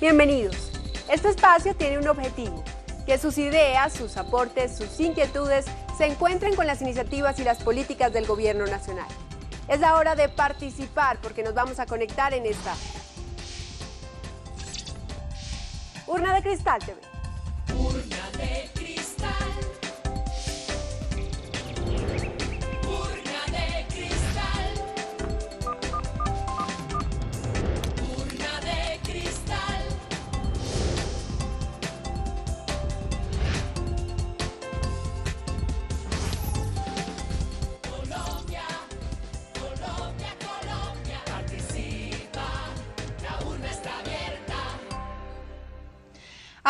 Bienvenidos. Este espacio tiene un objetivo, que sus ideas, sus aportes, sus inquietudes se encuentren con las iniciativas y las políticas del Gobierno Nacional. Es la hora de participar porque nos vamos a conectar en esta Urna de Cristal TV.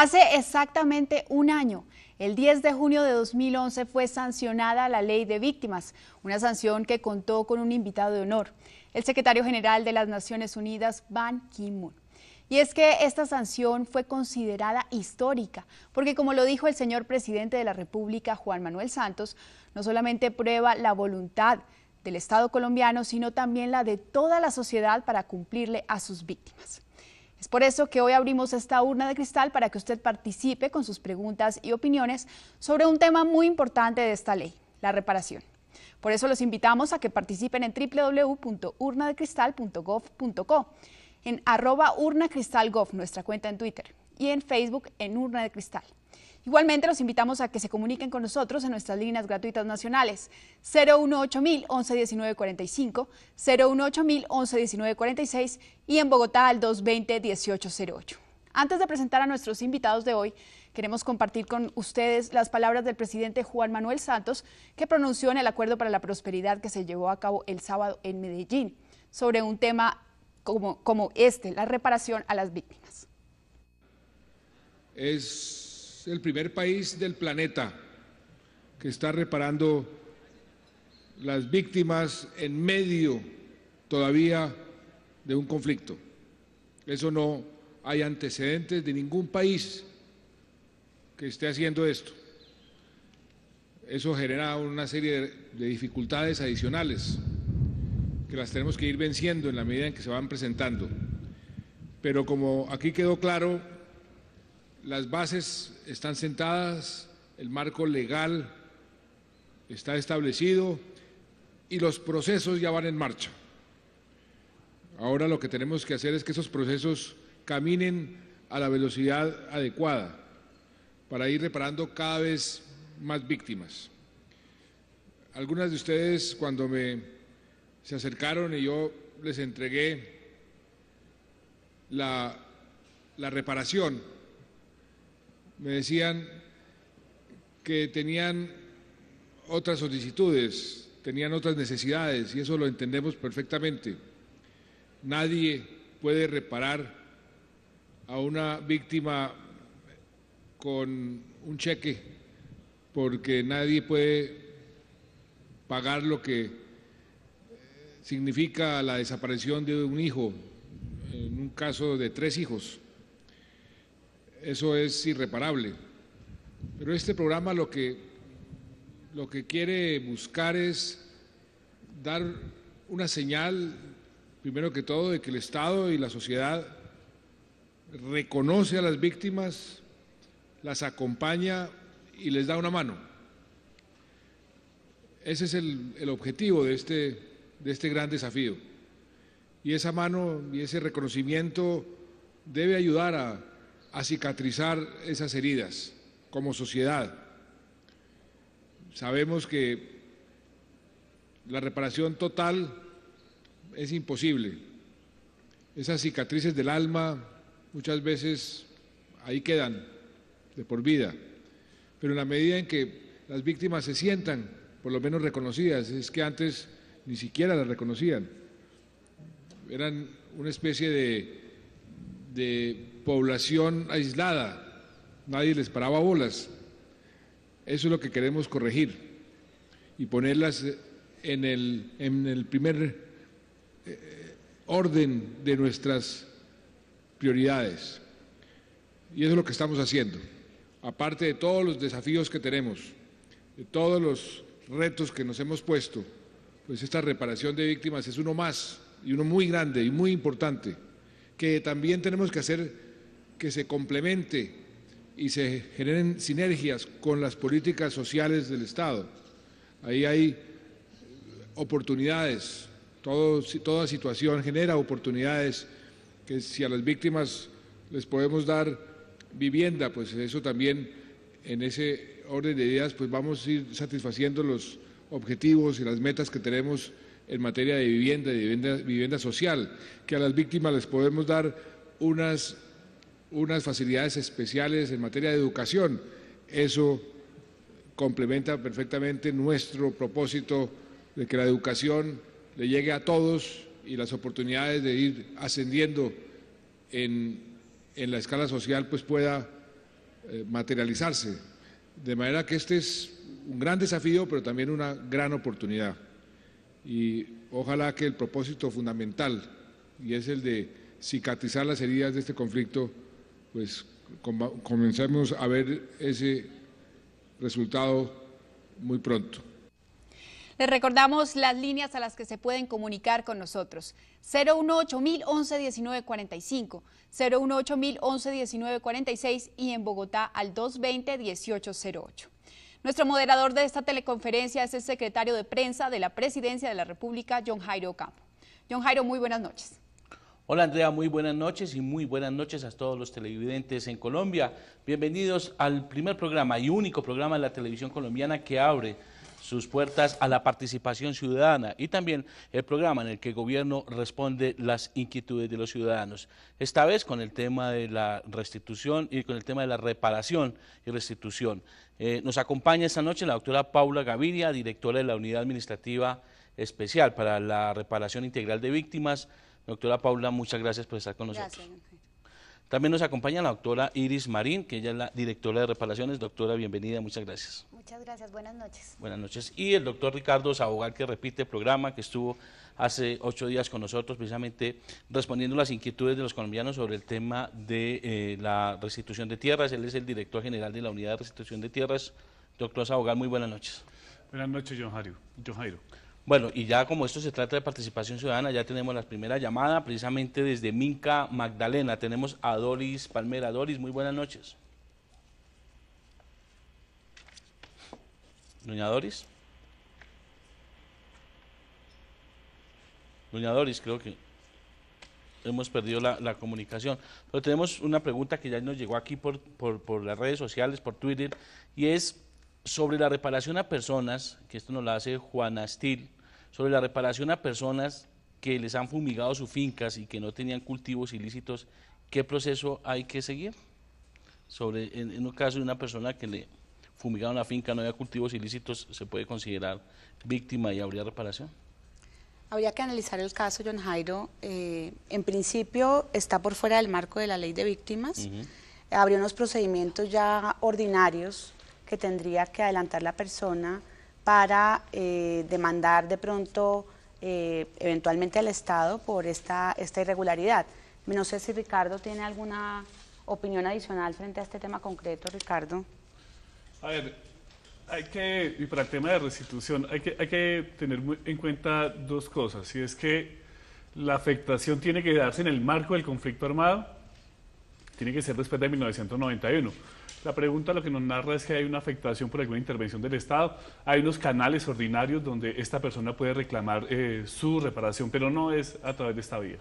Hace exactamente un año, el 10 de junio de 2011, fue sancionada la ley de víctimas, una sanción que contó con un invitado de honor, el secretario general de las Naciones Unidas, Ban Ki-moon. Y es que esta sanción fue considerada histórica, porque como lo dijo el señor presidente de la República, Juan Manuel Santos, no solamente prueba la voluntad del Estado colombiano, sino también la de toda la sociedad para cumplirle a sus víctimas. Es por eso que hoy abrimos esta urna de cristal para que usted participe con sus preguntas y opiniones sobre un tema muy importante de esta ley, la reparación. Por eso los invitamos a que participen en www.urnadecristal.gov.co, en arroba nuestra cuenta en Twitter, y en Facebook en Urna de Cristal. Igualmente los invitamos a que se comuniquen con nosotros en nuestras líneas gratuitas nacionales 018000 111945, 018000 111946 y en Bogotá al 220 1808. Antes de presentar a nuestros invitados de hoy, queremos compartir con ustedes las palabras del presidente Juan Manuel Santos que pronunció en el Acuerdo para la Prosperidad que se llevó a cabo el sábado en Medellín sobre un tema como, como este, la reparación a las víctimas. Es el primer país del planeta que está reparando las víctimas en medio todavía de un conflicto. Eso no hay antecedentes de ningún país que esté haciendo esto. Eso genera una serie de dificultades adicionales que las tenemos que ir venciendo en la medida en que se van presentando. Pero como aquí quedó claro, las bases están sentadas, el marco legal está establecido y los procesos ya van en marcha. Ahora lo que tenemos que hacer es que esos procesos caminen a la velocidad adecuada para ir reparando cada vez más víctimas. Algunas de ustedes cuando me se acercaron y yo les entregué la, la reparación me decían que tenían otras solicitudes, tenían otras necesidades y eso lo entendemos perfectamente. Nadie puede reparar a una víctima con un cheque porque nadie puede pagar lo que eh, significa la desaparición de un hijo, en un caso de tres hijos eso es irreparable. Pero este programa lo que, lo que quiere buscar es dar una señal, primero que todo, de que el Estado y la sociedad reconoce a las víctimas, las acompaña y les da una mano. Ese es el, objetivo de este, de este gran desafío. Y esa mano y ese reconocimiento debe ayudar a a cicatrizar esas heridas como sociedad. Sabemos que la reparación total es imposible. Esas cicatrices del alma muchas veces ahí quedan de por vida, pero en la medida en que las víctimas se sientan por lo menos reconocidas, es que antes ni siquiera las reconocían, eran una especie de, población aislada. Nadie les paraba bolas. Eso es lo que queremos corregir y ponerlas eh, en el, en el primer eh, orden de nuestras prioridades. Y eso es lo que estamos haciendo. Aparte de todos los desafíos que tenemos, de todos los retos que nos hemos puesto, pues esta reparación de víctimas es uno más, y uno muy grande y muy importante, que también tenemos que hacer que se complemente y se generen sinergias con las políticas sociales del Estado. Ahí hay oportunidades, toda situación genera oportunidades que si a las víctimas les podemos dar vivienda, pues eso también en ese orden de ideas, pues vamos a ir satisfaciendo los objetivos y las metas que tenemos en materia de vivienda, de vivienda, vivienda social, que a las víctimas les podemos dar unas unas facilidades especiales en materia de educación. Eso complementa perfectamente nuestro propósito de que la educación le llegue a todos y las oportunidades de ir ascendiendo en, la escala social pues pueda eh, materializarse. De manera que este es un gran desafío, pero también una gran oportunidad. Y ojalá que el propósito fundamental, y es el de cicatrizar las heridas de este conflicto, pues comencemos a ver ese resultado muy pronto. Les recordamos las líneas a las que se pueden comunicar con nosotros. 018 11 45, 018 1119 y en Bogotá al 220 1808. Nuestro moderador de esta teleconferencia es el secretario de prensa de la Presidencia de la República, John Jairo Campo. John Jairo, muy buenas noches. Hola Andrea, muy buenas noches y muy buenas noches a todos los televidentes en Colombia. Bienvenidos al primer programa y único programa de la televisión colombiana que abre sus puertas a la participación ciudadana y también el programa en el que el gobierno responde las inquietudes de los ciudadanos. Esta vez con el tema de la restitución y con el tema de la reparación y restitución. Eh, nos acompaña esta noche la doctora Paula Gaviria, directora de la Unidad Administrativa Especial para la Reparación Integral de Víctimas Doctora Paula, muchas gracias por estar con nosotros. También nos acompaña la doctora Iris Marín, que ella es la directora de reparaciones. Doctora, bienvenida, muchas gracias. Muchas gracias, buenas noches. Buenas noches. Y el doctor Ricardo Sabogal, que repite el programa, que estuvo hace ocho días con nosotros, precisamente respondiendo las inquietudes de los colombianos sobre el tema de eh, la restitución de tierras. Él es el director general de la unidad de restitución de tierras. Doctor Sabogal, muy buenas noches. Buenas noches, John Jairo. Bueno, y ya como esto se trata de participación ciudadana, ya tenemos la primera llamada, precisamente desde Minca Magdalena. Tenemos a Doris Palmera. Doris, muy buenas noches. Doña Doris. Doña Doris, creo que hemos perdido la, comunicación. Pero tenemos una pregunta que ya nos llegó aquí por, por las redes sociales, por Twitter, y es sobre la reparación a personas, que esto nos la hace Juana Astil sobre la reparación a personas que les han fumigado sus fincas y que no tenían cultivos ilícitos, ¿qué proceso hay que seguir? Sobre, en, un caso de una persona que le fumigaron la finca, no había cultivos ilícitos, ¿se puede considerar víctima y habría reparación? Habría que analizar el caso, John Jairo. Eh, en principio está por fuera del marco de la ley de víctimas. Habría unos procedimientos ya ordinarios que tendría que adelantar la persona para eh, demandar de pronto eh, eventualmente al Estado por esta, esta irregularidad. No sé si Ricardo tiene alguna opinión adicional frente a este tema concreto, Ricardo. A ver, hay que, y para el tema de restitución, hay que, hay que tener en cuenta dos cosas, Si es que la afectación tiene que darse en el marco del conflicto armado, tiene que ser después de 1991. La pregunta lo que nos narra es que hay una afectación por alguna intervención del Estado. Hay unos canales ordinarios donde esta persona puede reclamar eh, su reparación, pero no es a través de esta vía.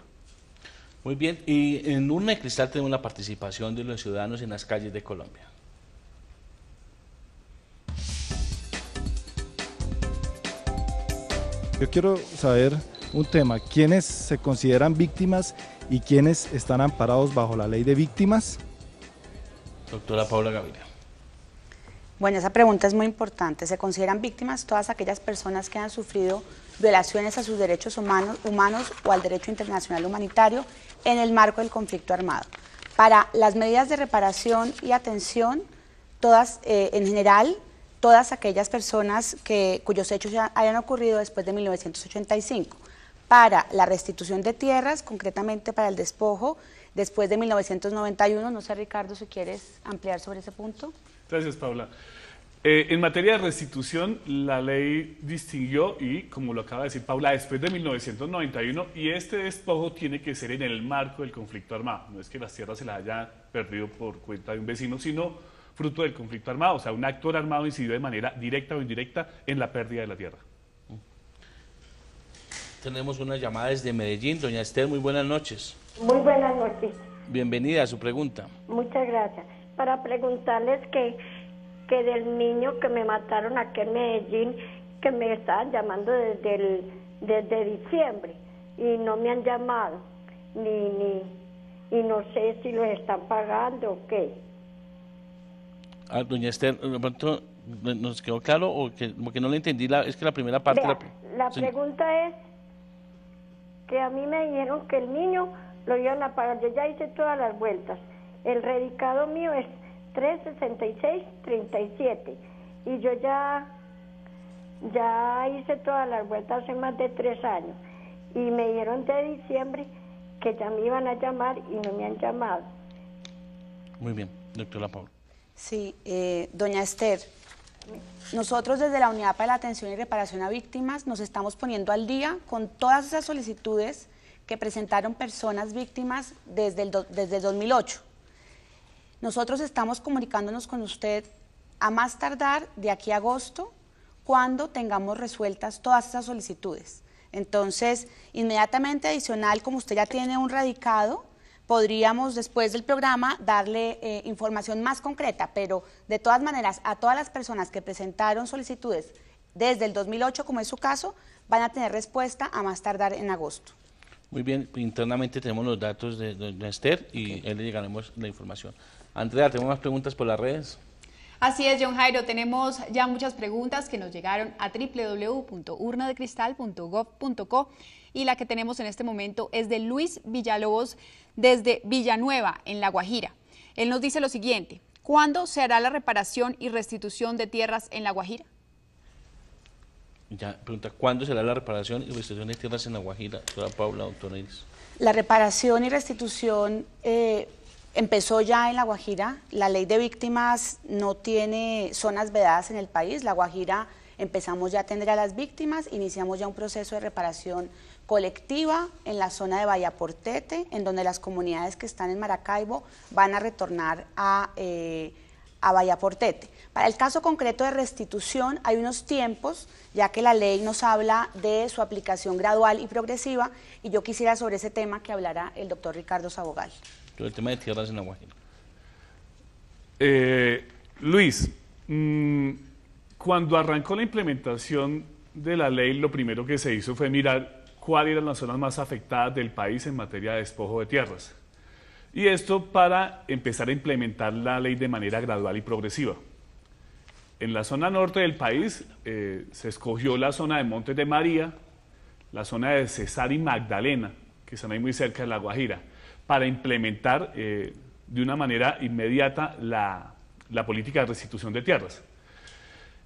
Muy bien, y en Urna de Cristal tenemos la participación de los ciudadanos en las calles de Colombia. Yo quiero saber un tema, ¿quiénes se consideran víctimas y quiénes están amparados bajo la ley de víctimas? Doctora Paula Gaviria. Bueno, esa pregunta es muy importante. ¿Se consideran víctimas todas aquellas personas que han sufrido violaciones a sus derechos humanos, o al derecho internacional humanitario en el marco del conflicto armado? Para las medidas de reparación y atención, todas eh, en general, todas aquellas personas que, cuyos hechos hayan ocurrido después de 1985. Para la restitución de tierras, concretamente para el despojo después de 1991. No sé, Ricardo, si quieres ampliar sobre ese punto. Gracias, Paula. Eh, en materia de restitución, la ley distinguió y, como lo acaba de decir Paula, después de 1991, y este despojo tiene que ser en el marco del conflicto armado. No es que las tierras se las haya perdido por cuenta de un vecino, sino fruto del conflicto armado. O sea, un actor armado incidió de manera directa o indirecta en la pérdida de la tierra. Tenemos una llamada desde Medellín. Doña Esther, muy buenas noches. Muy buenas noches. Bienvenida a su pregunta. Muchas gracias. Para preguntarles que, del niño que me mataron aquí en Medellín, que me estaban llamando desde, el, desde diciembre y no me han llamado, ni, ni, y no sé si lo están pagando o qué. Ah, doña Esther, ¿nos quedó claro o que, no le entendí? La, es que la primera parte... la, pregunta es que a mí me dijeron que el niño lo iban a pagar. Yo ya hice todas las vueltas. El redicado mío es 3.66.37 y yo ya, ya hice todas las vueltas hace más de tres años y me dijeron de diciembre que ya me iban a llamar y no me han llamado. Muy bien, doctora Paula. Sí, eh, doña Esther, nosotros desde la Unidad para la Atención y Reparación a Víctimas nos estamos poniendo al día con todas esas solicitudes que presentaron personas víctimas desde el, desde 2008. Nosotros estamos comunicándonos con usted a más tardar de aquí a agosto cuando tengamos resueltas todas esas solicitudes. Entonces, inmediatamente adicional, como usted ya tiene un radicado, podríamos después del programa darle eh, información más concreta, pero de todas maneras, a todas las personas que presentaron solicitudes desde el 2008, como es su caso, van a tener respuesta a más tardar en agosto. Muy bien, internamente tenemos los datos de Esther y él le llegaremos la información. Andrea, ¿tenemos más preguntas por las redes? Así es, John Jairo, tenemos ya muchas preguntas que nos llegaron a www.urnadecristal.gov.co y la que tenemos en este momento es de Luis Villalobos desde Villanueva, en La Guajira. Él nos dice lo siguiente, ¿cuándo se hará la reparación y restitución de tierras en La Guajira? Ya, pregunta, ¿cuándo será la reparación y restitución de tierras en La Guajira, doctora Paula, doctora La reparación y restitución eh, empezó ya en La Guajira. La ley de víctimas no tiene zonas vedadas en el país. La Guajira empezamos ya a atender a las víctimas, iniciamos ya un proceso de reparación colectiva en la zona de Vallaportete, en donde las comunidades que están en Maracaibo van a retornar a, eh, a Vallaportete el caso concreto de restitución hay unos tiempos, ya que la ley nos habla de su aplicación gradual y progresiva, y yo quisiera sobre ese tema que hablara el doctor Ricardo Sabogal. Sobre el tema de tierras en la Eh, Luis, mm, cuando arrancó la implementación de la ley, lo primero que se hizo fue mirar cuáles eran las zonas más afectadas del país en materia de despojo de tierras. Y esto para empezar a implementar la ley de manera gradual y progresiva en la zona norte del país eh, se escogió la zona de Montes de María, la zona de Cesar y Magdalena, que están ahí muy cerca de La Guajira, para implementar eh, de una manera inmediata la, política de restitución de tierras.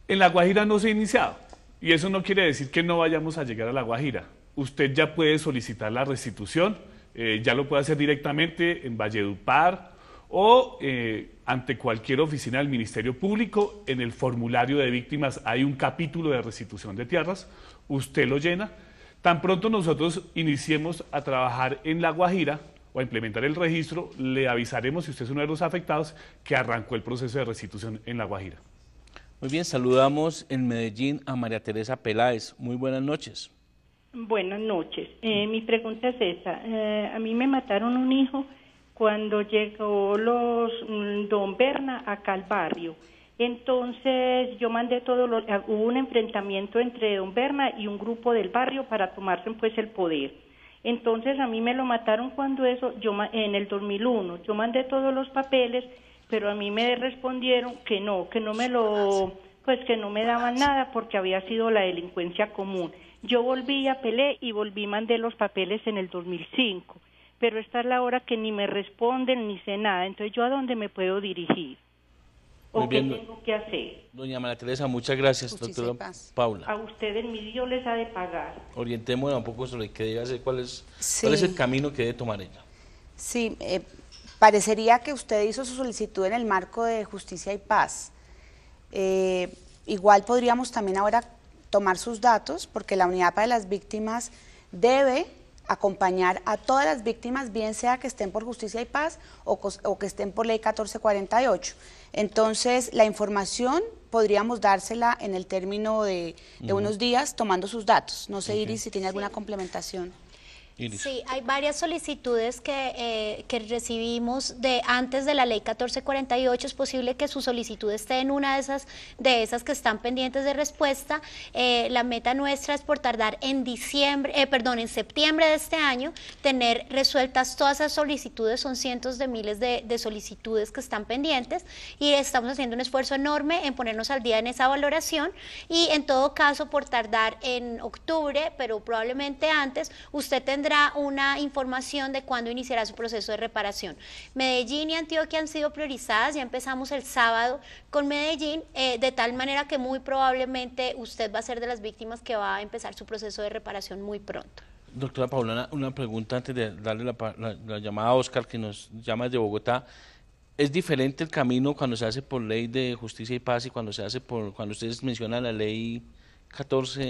En La Guajira no se ha iniciado, y eso no quiere decir que no vayamos a llegar a La Guajira. Usted ya puede solicitar la restitución, eh, ya lo puede hacer directamente en Valledupar, o eh, ante cualquier oficina del Ministerio Público, en el formulario de víctimas hay un capítulo de restitución de tierras, usted lo llena. Tan pronto nosotros iniciemos a trabajar en La Guajira o a implementar el registro, le avisaremos, si usted es uno de los afectados, que arrancó el proceso de restitución en La Guajira. Muy bien, saludamos en Medellín a María Teresa Peláez. Muy buenas noches. Buenas noches. Eh, mi pregunta es esa eh, a mí me mataron un hijo cuando llegó los mm, don Berna acá al barrio. Entonces yo mandé todo, lo, ah, hubo un enfrentamiento entre don Berna y un grupo del barrio para tomarse pues el poder. Entonces a mí me lo mataron cuando eso, yo en el 2001, yo mandé todos los papeles, pero a mí me respondieron que no, que no me lo, pues que no me daban nada porque había sido la delincuencia común. Yo volví, a apelé y volví, mandé los papeles en el 2005 pero esta la hora que ni me responden ni sé nada. Entonces, ¿yo a dónde me puedo dirigir? ¿O qué tengo que hacer? Doña María Teresa, muchas gracias, Paula. A ustedes mi Dios les ha de pagar. Orientemos un poco sobre qué debe hacer, cuál es, cuál es el camino que debe tomar ella. Sí, eh, parecería que usted hizo su solicitud en el marco de justicia y paz. Eh, igual podríamos también ahora tomar sus datos, porque la unidad para las víctimas debe acompañar a todas las víctimas, bien sea que estén por justicia y paz o, que estén por ley 1448. Entonces, la información podríamos dársela en el término de, unos días tomando sus datos. No sé, Iris, si tiene alguna complementación. Sí, hay varias solicitudes que, eh, que, recibimos de antes de la ley 1448. Es posible que su solicitud esté en una de esas, de esas que están pendientes de respuesta. Eh, la meta nuestra es por tardar en diciembre, eh, perdón, en septiembre de este año, tener resueltas todas esas solicitudes. Son cientos de miles de solicitudes que están pendientes y estamos haciendo un esfuerzo enorme en ponernos al día en esa valoración y en todo caso por tardar en octubre, pero probablemente antes, usted tendrá una información de cuándo iniciará su proceso de reparación. Medellín y Antioquia han sido priorizadas, ya empezamos el sábado con Medellín, eh, de tal manera que muy probablemente usted va a ser de las víctimas que va a empezar su proceso de reparación muy pronto. Doctora Paulana, una pregunta antes de darle la, llamada a Oscar, que nos llama desde Bogotá. ¿Es diferente el camino cuando se hace por ley de justicia y paz y cuando se hace por, cuando ustedes mencionan la ley 14.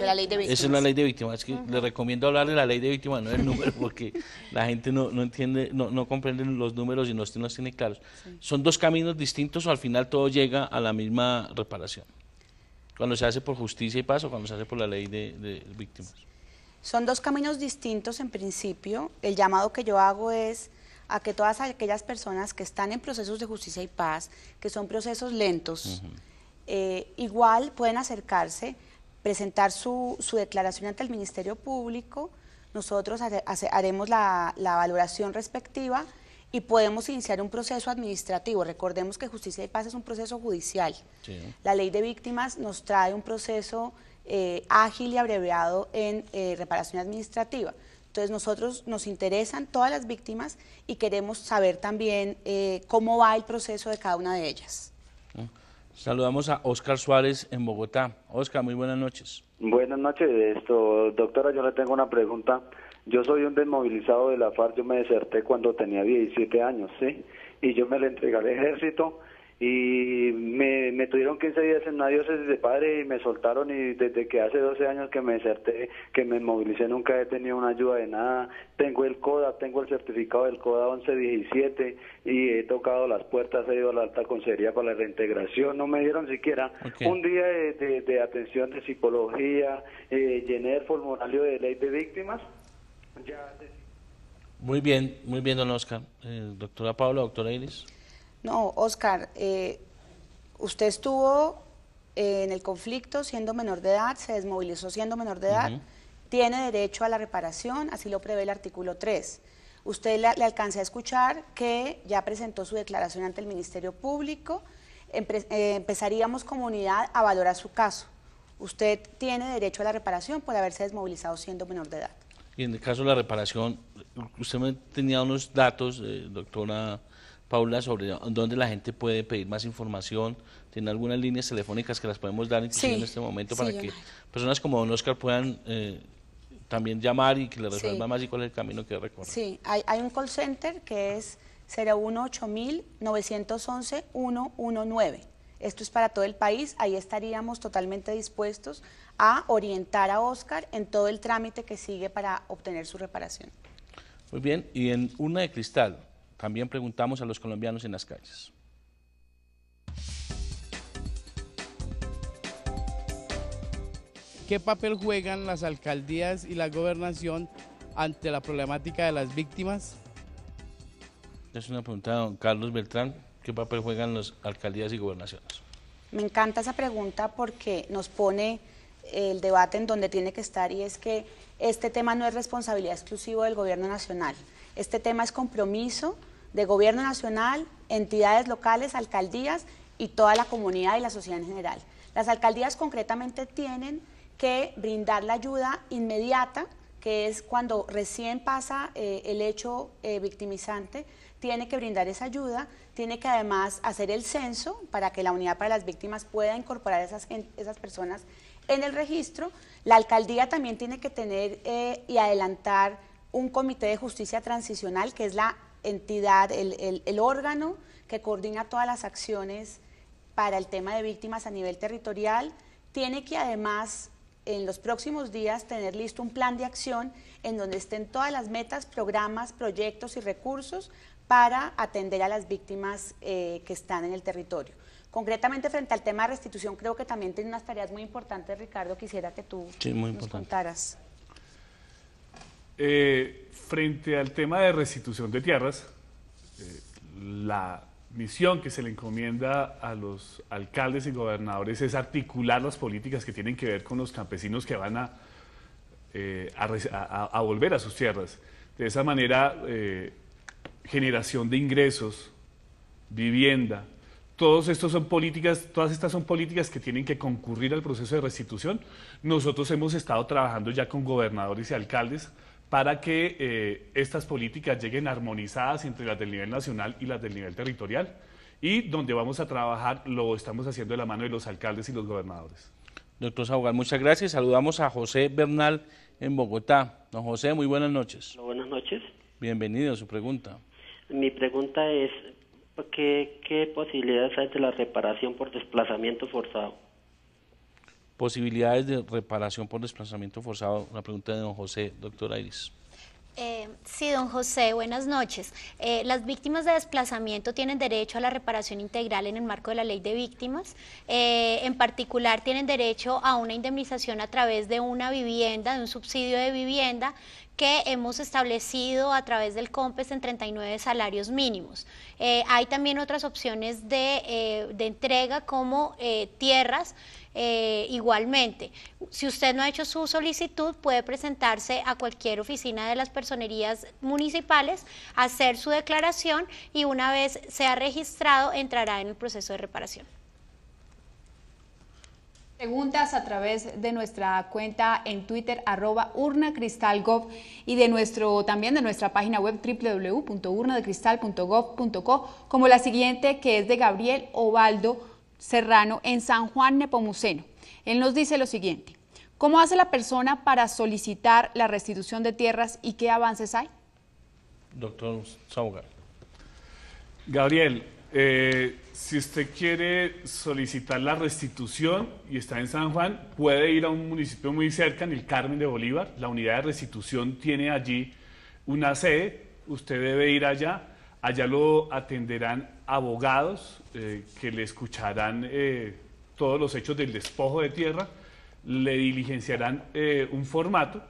la ley de víctimas. Esa es la ley de víctimas. Es que le recomiendo hablar de la ley de víctimas, no del número, porque la gente no, entiende, no, no, comprende los números y no los tiene claros. Son dos caminos distintos o al final todo llega a la misma reparación. Cuando se hace por justicia y paz o cuando se hace por la ley de, víctimas. Son dos caminos distintos en principio. El llamado que yo hago es a que todas aquellas personas que están en procesos de justicia y paz, que son procesos lentos, eh, igual pueden acercarse presentar su, declaración ante el Ministerio Público, nosotros haremos la, valoración respectiva y podemos iniciar un proceso administrativo. Recordemos que Justicia y Paz es un proceso judicial. La ley de víctimas nos trae un proceso eh, ágil y abreviado en eh, reparación administrativa. Entonces nosotros nos interesan todas las víctimas y queremos saber también eh, cómo va el proceso de cada una de ellas. Saludamos a Oscar Suárez en Bogotá. Oscar, muy buenas noches. Buenas noches, esto, doctora, yo le tengo una pregunta. Yo soy un desmovilizado de la FARC, yo me deserté cuando tenía 17 años, ¿sí? Y yo me le entregué al ejército y me, tuvieron 15 días en una diócesis de padre y me soltaron y desde que hace 12 años que me deserté, que me movilicé, nunca he tenido una ayuda de nada. Tengo el CODA, tengo el certificado del CODA 1117 y he tocado las puertas, he ido a la alta consejería para la reintegración, no me dieron siquiera un día de, atención de psicología, eh, llené el formulario de ley de víctimas. Muy bien, muy bien, don Oscar. Eh, doctora Paula, doctora Iris. No, Oscar, eh, usted estuvo eh, en el conflicto siendo menor de edad, se desmovilizó siendo menor de edad, tiene derecho a la reparación, así lo prevé el artículo 3. Usted le, alcanza a escuchar que ya presentó su declaración ante el Ministerio Público, eh, empezaríamos como unidad a valorar su caso. Usted tiene derecho a la reparación por haberse desmovilizado siendo menor de edad. Y en el caso de la reparación, usted me tenía unos datos, doctora Paula, sobre dónde la gente puede pedir más información. ¿Tiene algunas líneas telefónicas que las podemos dar en este momento para que personas como don Oscar puedan eh, también llamar y que le resuelvan más y cuál es el camino que recorre? Sí, hay, un call center que es 018-911-119. Esto es para todo el país. Ahí estaríamos totalmente dispuestos a orientar a Oscar en todo el trámite que sigue para obtener su reparación. Muy bien, y en una de cristal, también preguntamos a los colombianos en las calles. ¿Qué papel juegan las alcaldías y la gobernación ante la problemática de las víctimas? Es una pregunta don Carlos Beltrán. ¿Qué papel juegan las alcaldías y gobernaciones? Me encanta esa pregunta porque nos pone eh, el debate en donde tiene que estar y es que este tema no es responsabilidad exclusiva del gobierno nacional. Este tema es compromiso de gobierno nacional, entidades locales, alcaldías y toda la comunidad y la sociedad en general. Las alcaldías concretamente tienen que brindar la ayuda inmediata, que es cuando recién pasa eh, el hecho eh, victimizante, tiene que brindar esa ayuda, tiene que además hacer el censo para que la unidad para las víctimas pueda incorporar esas, esas personas en el registro. La alcaldía también tiene que tener eh, y adelantar un comité de justicia transicional, que es la entidad, el, órgano que coordina todas las acciones para el tema de víctimas a nivel territorial, tiene que además en los próximos días tener listo un plan de acción en donde estén todas las metas, programas, proyectos y recursos para atender a las víctimas eh, que están en el territorio. Concretamente frente al tema de restitución, creo que también tiene unas tareas muy importantes, Ricardo, quisiera que tú sí, muy nos contaras. Eh, frente al tema de restitución de tierras, eh, la misión que se le encomienda a los alcaldes y gobernadores es articular las políticas que tienen que ver con los campesinos que van a, eh, volver a sus tierras. De esa manera, generación de ingresos, vivienda, todos estos son políticas, todas estas son políticas que tienen que concurrir al proceso de restitución. Nosotros hemos estado trabajando ya con gobernadores y alcaldes para que eh, estas políticas lleguen armonizadas entre las del nivel nacional y las del nivel territorial y donde vamos a trabajar lo estamos haciendo de la mano de los alcaldes y los gobernadores. Doctor Saugal, muchas gracias. Saludamos a José Bernal en Bogotá. Don José, muy buenas noches. Buenas noches. Bienvenido a su pregunta. Mi pregunta es, qué posibilidades hay de la reparación por desplazamiento forzado? posibilidades de reparación por desplazamiento forzado. Una pregunta de don José, doctora Iris. Eh, sí, don José, buenas noches. Eh, las víctimas de desplazamiento tienen derecho a la reparación integral en el marco de la ley de víctimas. Eh, en particular, tienen derecho a una indemnización a través de una vivienda, de un subsidio de vivienda que hemos establecido a través del COMPES en 39 salarios mínimos. Eh, hay también otras opciones de, eh, entrega como eh, tierras. igualmente, si usted no ha hecho su solicitud, puede presentarse a cualquier oficina de las personerías municipales, hacer su declaración y una vez sea registrado, entrará en el proceso de reparación. Preguntas a través de nuestra cuenta en Twitter, arroba urnacristalgov y de nuestro, también de nuestra página web www.urnadecristal.gov.co, como la siguiente que es de Gabriel Ovaldo Serrano en San Juan Nepomuceno. Él nos dice lo siguiente, ¿cómo hace la persona para solicitar la restitución de tierras y qué avances hay? Doctor Saugar. Gabriel, eh, si usted quiere solicitar la restitución y está en San Juan, puede ir a un municipio muy cerca, en el Carmen de Bolívar. La unidad de restitución tiene allí una sede. Usted debe ir allá. Allá lo atenderán abogados eh, que le escucharán eh, todos los hechos del despojo de tierra, le diligenciarán eh, un formato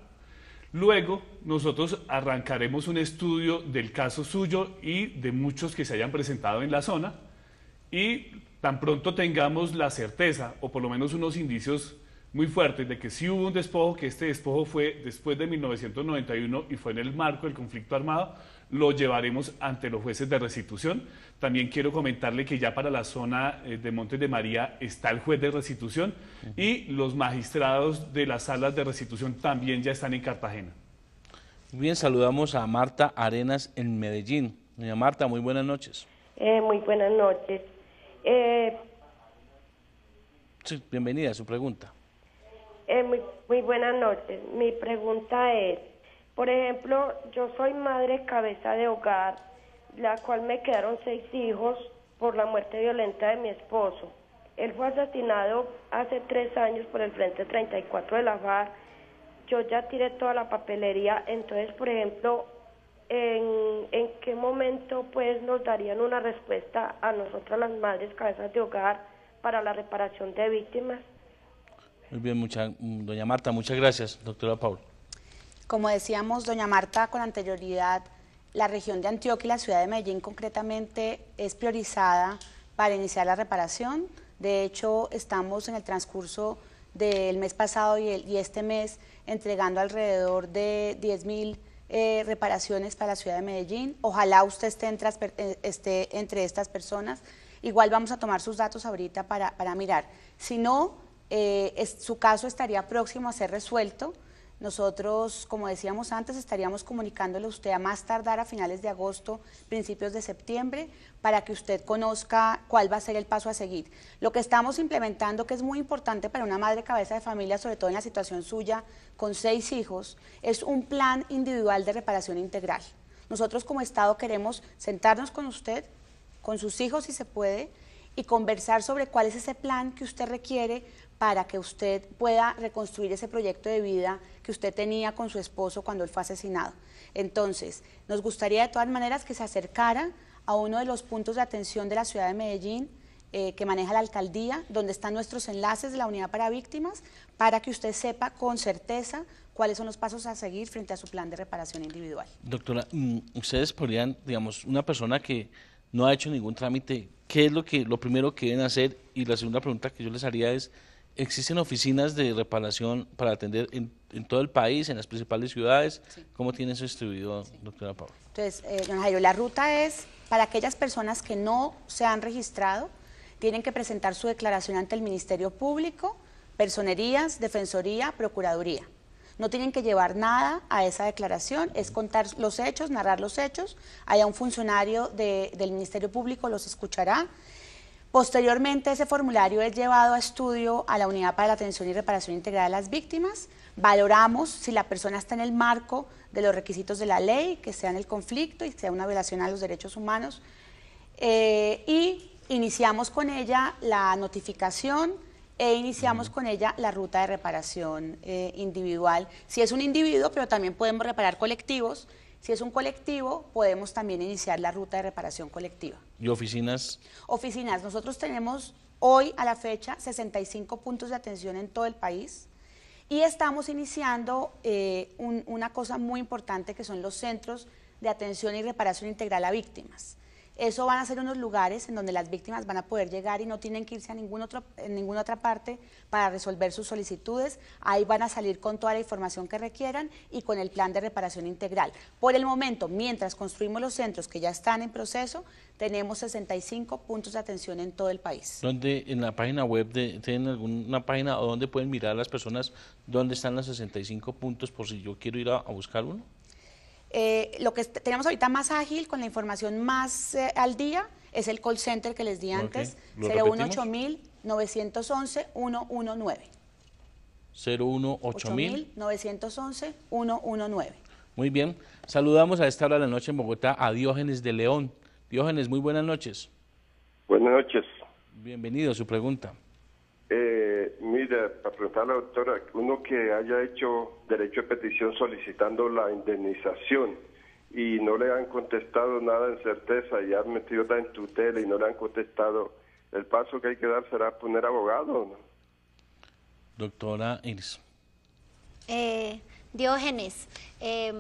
Luego nosotros arrancaremos un estudio del caso suyo y de muchos que se hayan presentado en la zona y tan pronto tengamos la certeza o por lo menos unos indicios muy fuertes de que si hubo un despojo, que este despojo fue después de 1991 y fue en el marco del conflicto armado, lo llevaremos ante los jueces de restitución. También quiero comentarle que ya para la zona eh, de Montes de María está el juez de restitución y los magistrados de las salas de restitución también ya están en Cartagena. Muy bien, saludamos a Marta Arenas en Medellín. Doña Marta, muy buenas noches. Eh, muy buenas noches. Eh, bienvenida a su pregunta. muy buenas noches. Mi pregunta es, por ejemplo, yo soy madre cabeza de hogar, la cual me quedaron seis hijos por la muerte violenta de mi esposo. Él fue asesinado hace tres años por el Frente 34 de la FARC. Yo ya tiré toda la papelería, entonces, por ejemplo, en, qué momento pues nos darían una respuesta a nosotras las madres cabezas de hogar para la reparación de víctimas. Muy bien, mucha, doña Marta, muchas gracias, doctora Paul. Como decíamos, doña Marta, con anterioridad, la región de Antioquia y la ciudad de Medellín concretamente es priorizada para iniciar la reparación. De hecho, estamos en el transcurso del mes pasado y, el, este mes entregando alrededor de 10.000 eh, reparaciones para la ciudad de Medellín. Ojalá usted eh, esté, entre estas personas. Igual vamos a tomar sus datos ahorita para, mirar. Si no, eh, su caso estaría próximo a ser resuelto nosotros, como decíamos antes, estaríamos comunicándole a usted a más tardar a finales de agosto, principios de septiembre, para que usted conozca cuál va a ser el paso a seguir. Lo que estamos implementando, que es muy importante para una madre cabeza de familia, sobre todo en la situación suya, con seis hijos, es un plan individual de reparación integral. Nosotros como Estado queremos sentarnos con usted, con sus hijos si se puede, y conversar sobre cuál es ese plan que usted requiere para que usted pueda reconstruir ese proyecto de vida que usted tenía con su esposo cuando él fue asesinado. Entonces, nos gustaría de todas maneras que se acercara a uno de los puntos de atención de la ciudad de Medellín eh, que maneja la alcaldía, donde están nuestros enlaces de la unidad para víctimas, para que usted sepa con certeza cuáles son los pasos a seguir frente a su plan de reparación individual. Doctora, mm, ustedes podrían, digamos, una persona que no ha hecho ningún trámite, ¿qué es lo que lo primero que deben hacer? Y la segunda pregunta que yo les haría es, existen oficinas de reparación para atender en, todo el país, en las principales ciudades. ¿Cómo tiene eso distribuido, doctora Paula? Entonces, eh, don la ruta es para aquellas personas que no se han registrado, tienen que presentar su declaración ante el Ministerio Público, Personerías, Defensoría, Procuraduría. No tienen que llevar nada a esa declaración, es contar los hechos, narrar los hechos. Allá un funcionario del Ministerio Público los escuchará Posteriormente, ese formulario es llevado a estudio a la Unidad para la Atención y Reparación Integral de las Víctimas. Valoramos si la persona está en el marco de los requisitos de la ley, que sea en el conflicto y sea una violación a los derechos humanos. Eh, y iniciamos con ella la notificación e iniciamos con ella la ruta de reparación eh, individual. Si es un individuo, pero también podemos reparar colectivos si es un colectivo, podemos también iniciar la ruta de reparación colectiva. ¿Y oficinas? Oficinas. Nosotros tenemos hoy a la fecha 65 puntos de atención en todo el país y estamos iniciando eh, una cosa muy importante que son los centros de atención y reparación integral a víctimas. Eso van a ser unos lugares en donde las víctimas van a poder llegar y no tienen que irse a ningún otro, en ninguna otra parte para resolver sus solicitudes. Ahí van a salir con toda la información que requieran y con el plan de reparación integral. Por el momento, mientras construimos los centros que ya están en proceso, tenemos 65 puntos de atención en todo el país. ¿Dónde en la página web tienen alguna página o dónde pueden mirar las personas dónde están los 65 puntos por si yo quiero ir a buscar uno? Eh, lo que tenemos ahorita más ágil, con la información más eh, al día, es el call center que les di antes, 018 mil 911 119 018 911 119 Muy bien, saludamos a esta hora de la noche en Bogotá a Diógenes de León. Diógenes, muy buenas noches. Buenas noches. Bienvenido, a su pregunta. Eh, para preguntar a la doctora, uno que haya hecho derecho de petición solicitando la indemnización y no le han contestado nada en certeza y han metido la en tutela y no le han contestado, el paso que hay que dar será poner abogado. ¿no? Doctora Iris. Eh, Diógenes, eh,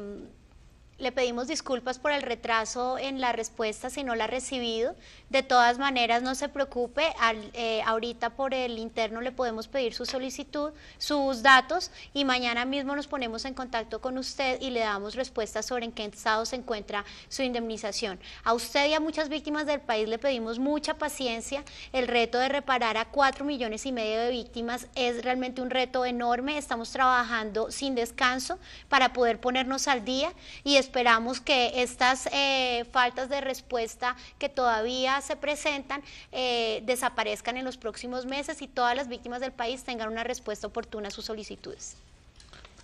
le pedimos disculpas por el retraso en la respuesta si no la ha recibido. De todas maneras, no se preocupe, al, eh, ahorita por el interno le podemos pedir su solicitud, sus datos y mañana mismo nos ponemos en contacto con usted y le damos respuesta sobre en qué estado se encuentra su indemnización. A usted y a muchas víctimas del país le pedimos mucha paciencia. El reto de reparar a cuatro millones y medio de víctimas es realmente un reto enorme. Estamos trabajando sin descanso para poder ponernos al día y es esperamos que estas eh, faltas de respuesta que todavía se presentan eh, desaparezcan en los próximos meses y todas las víctimas del país tengan una respuesta oportuna a sus solicitudes.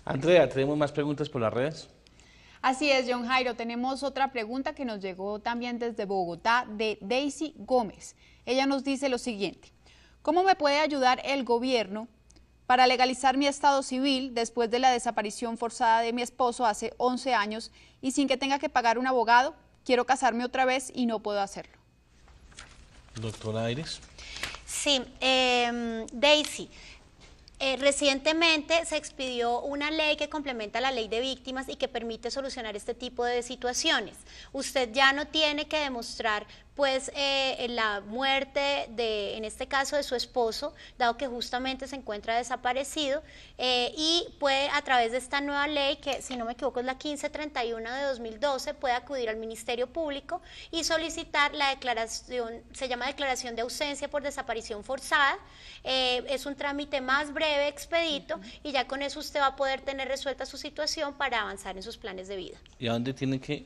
Andrea, ¿tenemos más preguntas por las redes? Así es, John Jairo. Tenemos otra pregunta que nos llegó también desde Bogotá de Daisy Gómez. Ella nos dice lo siguiente. ¿Cómo me puede ayudar el gobierno para legalizar mi estado civil después de la desaparición forzada de mi esposo hace 11 años y sin que tenga que pagar un abogado, quiero casarme otra vez y no puedo hacerlo. Doctora Aires. Sí, em, Daisy. Eh, recientemente se expidió una ley que complementa la ley de víctimas y que permite solucionar este tipo de situaciones. Usted ya no tiene que demostrar pues eh, la muerte de, en este caso, de su esposo, dado que justamente se encuentra desaparecido, eh, y puede a través de esta nueva ley, que si no me equivoco es la 1531 de 2012, puede acudir al Ministerio Público y solicitar la declaración, se llama declaración de ausencia por desaparición forzada, eh, es un trámite más breve, expedito, y ya con eso usted va a poder tener resuelta su situación para avanzar en sus planes de vida. ¿Y a dónde tiene que,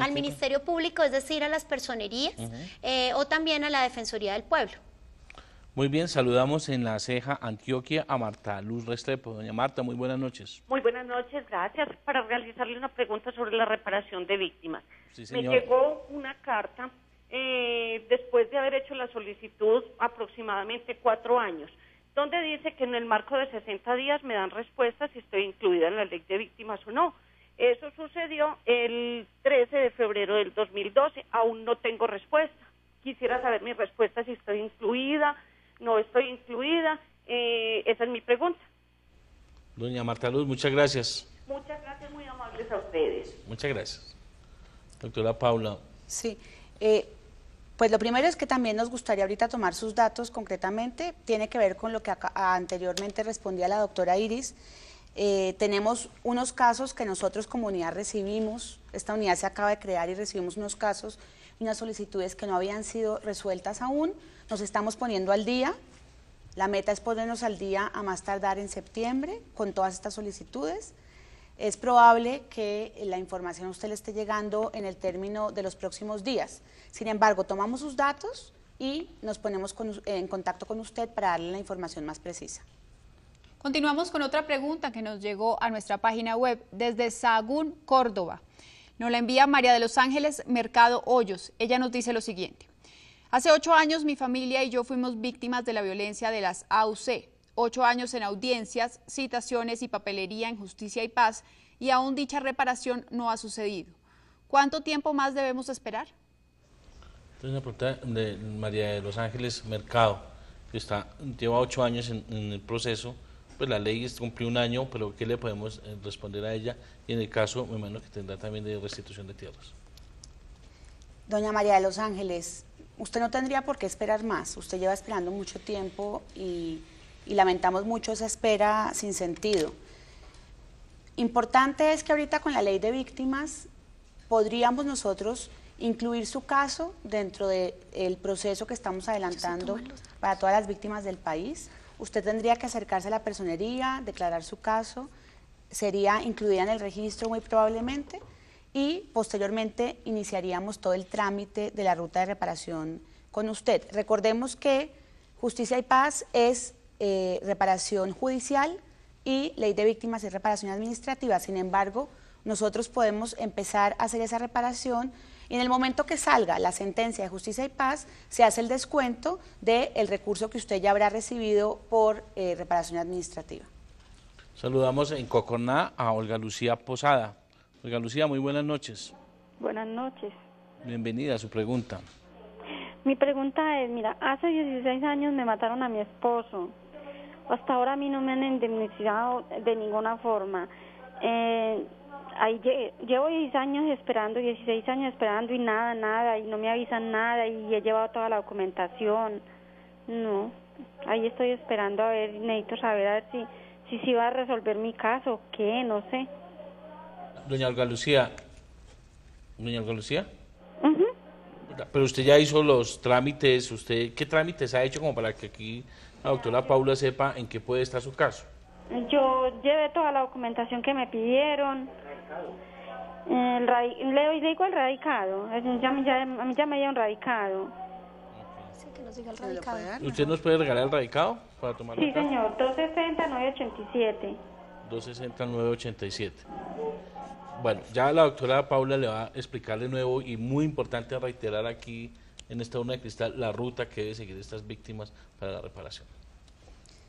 al Ministerio Público, es decir, a las personerías. Eh, o también a la Defensoría del Pueblo. Muy bien, saludamos en la ceja Antioquia a Marta Luz Restrepo. Doña Marta, muy buenas noches. Muy buenas noches, gracias. Para realizarle una pregunta sobre la reparación de víctimas. Me llegó una carta eh, después de haber hecho la solicitud aproximadamente cuatro años donde dice que en el marco de 60 días me dan respuesta si estoy incluida en la ley de víctimas o no. Eso sucedió el 13 de febrero del 2012. Aún no tengo respuesta. Quisiera saber mi respuesta si estoy incluida, no estoy incluida. Eh, esa es mi pregunta. Doña Marta Luz, muchas gracias. Muchas gracias, muy amables a ustedes. Muchas gracias. Doctora Paula. Sí. Eh, pues lo primero es que también nos gustaría ahorita tomar sus datos concretamente. Tiene que ver con lo que anteriormente respondía la doctora Iris. Eh, tenemos unos casos que nosotros como unidad recibimos, esta unidad se acaba de crear y recibimos unos casos unas solicitudes que no habían sido resueltas aún, nos estamos poniendo al día, la meta es ponernos al día a más tardar en septiembre con todas estas solicitudes. Es probable que la información a usted le esté llegando en el término de los próximos días. Sin embargo, tomamos sus datos y nos ponemos en contacto con usted para darle la información más precisa. Continuamos con otra pregunta que nos llegó a nuestra página web desde Sagún, Córdoba. Nos la envía María de los Ángeles Mercado Hoyos. Ella nos dice lo siguiente. Hace ocho años mi familia y yo fuimos víctimas de la violencia de las AUC. Ocho años en audiencias, citaciones y papelería en justicia y paz y aún dicha reparación no ha sucedido. ¿Cuánto tiempo más debemos esperar? pregunta de María de los Ángeles Mercado, que está, lleva ocho años en el proceso pues la ley cumplió un año, pero ¿qué le podemos eh, responder a ella? Y en el caso, me imagino que tendrá también de restitución de tierras. Doña María de los Ángeles, usted no tendría por qué esperar más. Usted lleva esperando mucho tiempo y, lamentamos mucho esa espera sin sentido. Importante es que ahorita con la ley de víctimas podríamos nosotros incluir su caso dentro del el proceso que estamos adelantando para todas las víctimas del país usted tendría que acercarse a la personería, declarar su caso, sería incluida en el registro muy probablemente y posteriormente iniciaríamos todo el trámite de la ruta de reparación con usted. Recordemos que Justicia y Paz es eh, reparación judicial y Ley de Víctimas es reparación administrativa. Sin embargo, nosotros podemos empezar a hacer esa reparación en el momento que salga la sentencia de justicia y paz, se hace el descuento del recurso que usted ya habrá recibido por eh, reparación administrativa. Saludamos en Cocorná a Olga Lucía Posada. Olga Lucía, muy buenas noches. Buenas noches. Bienvenida a su pregunta. Mi pregunta es, mira, hace 16 años me mataron a mi esposo. Hasta ahora a mí no me han indemnizado de ninguna forma. Eh, ahí llevo 10 años esperando, 16 años esperando y nada, nada, y no me avisan nada y he llevado toda la documentación. No, ahí estoy esperando a ver, necesito saber a ver si si se va a resolver mi caso, qué, no sé. Doña Olga Lucía, Doña Olga Lucía. Pero usted ya hizo los trámites, usted, ¿qué trámites ha hecho como para que aquí la doctora Paula sepa en qué puede estar su caso? Yo llevé toda la documentación que me pidieron. El le digo el radicado. a mí ya me dieron radicado. ¿Usted nos puede regalar el radicado para tomar Sí, señor. 260-987. 260-987. Bueno, ya la doctora Paula le va a explicar de nuevo y muy importante reiterar aquí en esta urna de cristal la ruta que debe seguir estas víctimas para la reparación.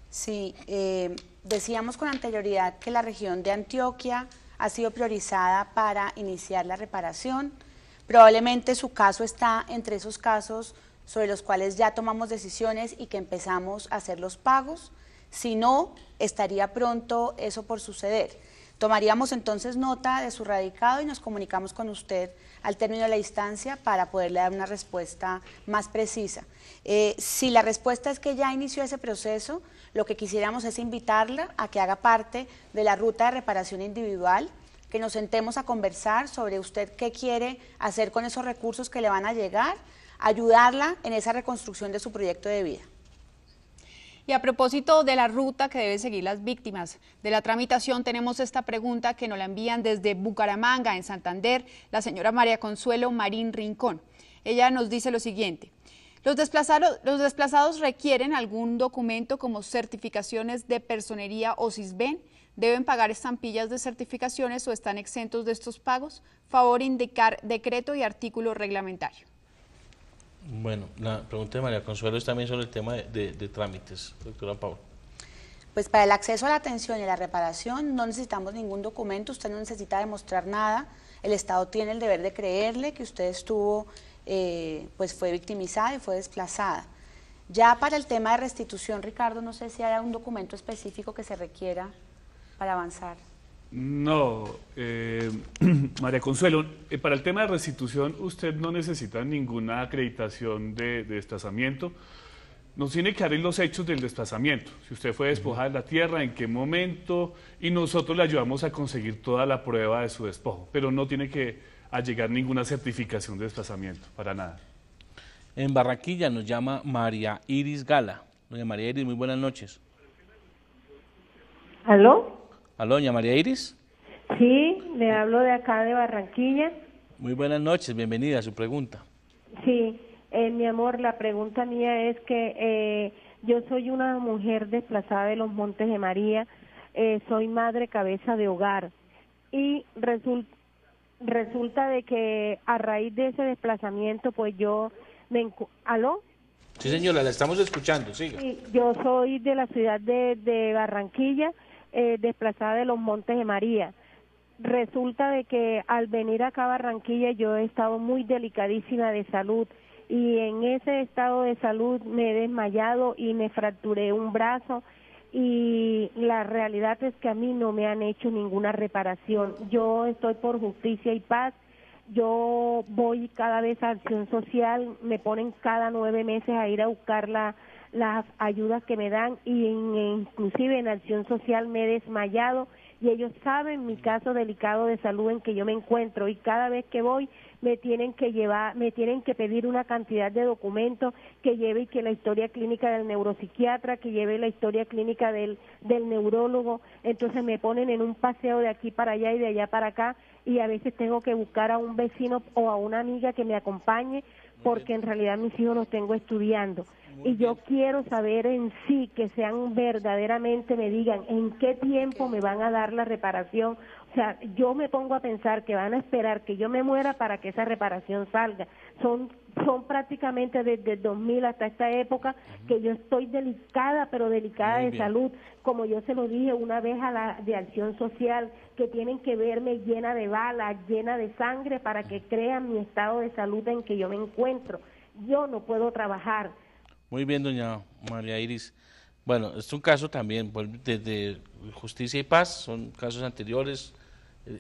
Sí, eh, decíamos con anterioridad que la región de Antioquia ha sido priorizada para iniciar la reparación. Probablemente su caso está entre esos casos sobre los cuales ya tomamos decisiones y que empezamos a hacer los pagos. Si no, estaría pronto eso por suceder. Tomaríamos entonces nota de su radicado y nos comunicamos con usted al término de la instancia para poderle dar una respuesta más precisa. Eh, si la respuesta es que ya inició ese proceso, lo que quisiéramos es invitarla a que haga parte de la ruta de reparación individual que nos sentemos a conversar sobre usted qué quiere hacer con esos recursos que le van a llegar, ayudarla en esa reconstrucción de su proyecto de vida. Y a propósito de la ruta que deben seguir las víctimas de la tramitación, tenemos esta pregunta que nos la envían desde Bucaramanga, en Santander, la señora María Consuelo Marín Rincón. Ella nos dice lo siguiente. Los desplazados, los desplazados requieren algún documento como certificaciones de personería o CISBEN, deben pagar estampillas de certificaciones o están exentos de estos pagos, favor indicar decreto y artículo reglamentario. Bueno, la pregunta de María Consuelo es también sobre el tema de, trámites, doctora Paula. Pues para el acceso a la atención y a la reparación no necesitamos ningún documento, usted no necesita demostrar nada, el Estado tiene el deber de creerle que usted estuvo, eh, pues fue victimizada y fue desplazada. Ya para el tema de restitución, Ricardo, no sé si hay un documento específico que se requiera para avanzar. No, eh, María Consuelo, eh, para el tema de restitución usted no necesita ninguna acreditación de, desplazamiento. Nos tiene que dar los hechos del desplazamiento. Si usted fue despojada de la tierra, en qué momento, y nosotros le ayudamos a conseguir toda la prueba de su despojo. Pero no tiene que llegar ninguna certificación de desplazamiento, para nada. En Barraquilla nos llama María Iris Gala. Doña María Iris, muy buenas noches. ¿Aló? Aloña María Iris. Sí, le hablo de acá de Barranquilla. Muy buenas noches, bienvenida a su pregunta. Sí, eh, mi amor, la pregunta mía es que eh, yo soy una mujer desplazada de los Montes de María, eh, soy madre cabeza de hogar y resulta, de que a raíz de ese desplazamiento, pues yo me... ¿Aló? Sí, señora, la estamos escuchando, siga. Sí, yo soy de la ciudad de, de Barranquilla eh, desplazada de los Montes de María. Resulta de que al venir acá a Barranquilla yo he estado muy delicadísima de salud y en ese estado de salud me he desmayado y me fracturé un brazo y la realidad es que a mí no me han hecho ninguna reparación. Yo estoy por justicia y paz. Yo voy cada vez a acción social, me ponen cada nueve meses a ir a buscar la, las ayudas que me dan y inclusive en acción social me he desmayado y ellos saben mi caso delicado de salud en que yo me encuentro y cada vez que voy me tienen que llevar, me tienen que pedir una cantidad de documentos que lleve y que la historia clínica del neuropsiquiatra, que lleve la historia clínica del neurólogo, entonces me ponen en un paseo de aquí para allá y de allá para acá y a veces tengo que buscar a un vecino o a una amiga que me acompañe porque en realidad mis hijos los tengo estudiando. y yo quiero saber en sí que sean verdaderamente, me digan en qué tiempo me van a dar la reparación. O sea, yo me pongo a pensar que van a esperar que yo me muera para que esa reparación salga. Son son prácticamente desde el 2000 hasta esta época que yo estoy delicada, pero delicada de salud, como yo se lo dije una vez a la de acción social, que tienen que verme llena de balas, llena de sangre para que crean mi estado de salud en que yo me encuentro. Yo no puedo trabajar. Muy bien, doña María Iris. Bueno, es un caso también, desde Justicia y Paz, son casos anteriores,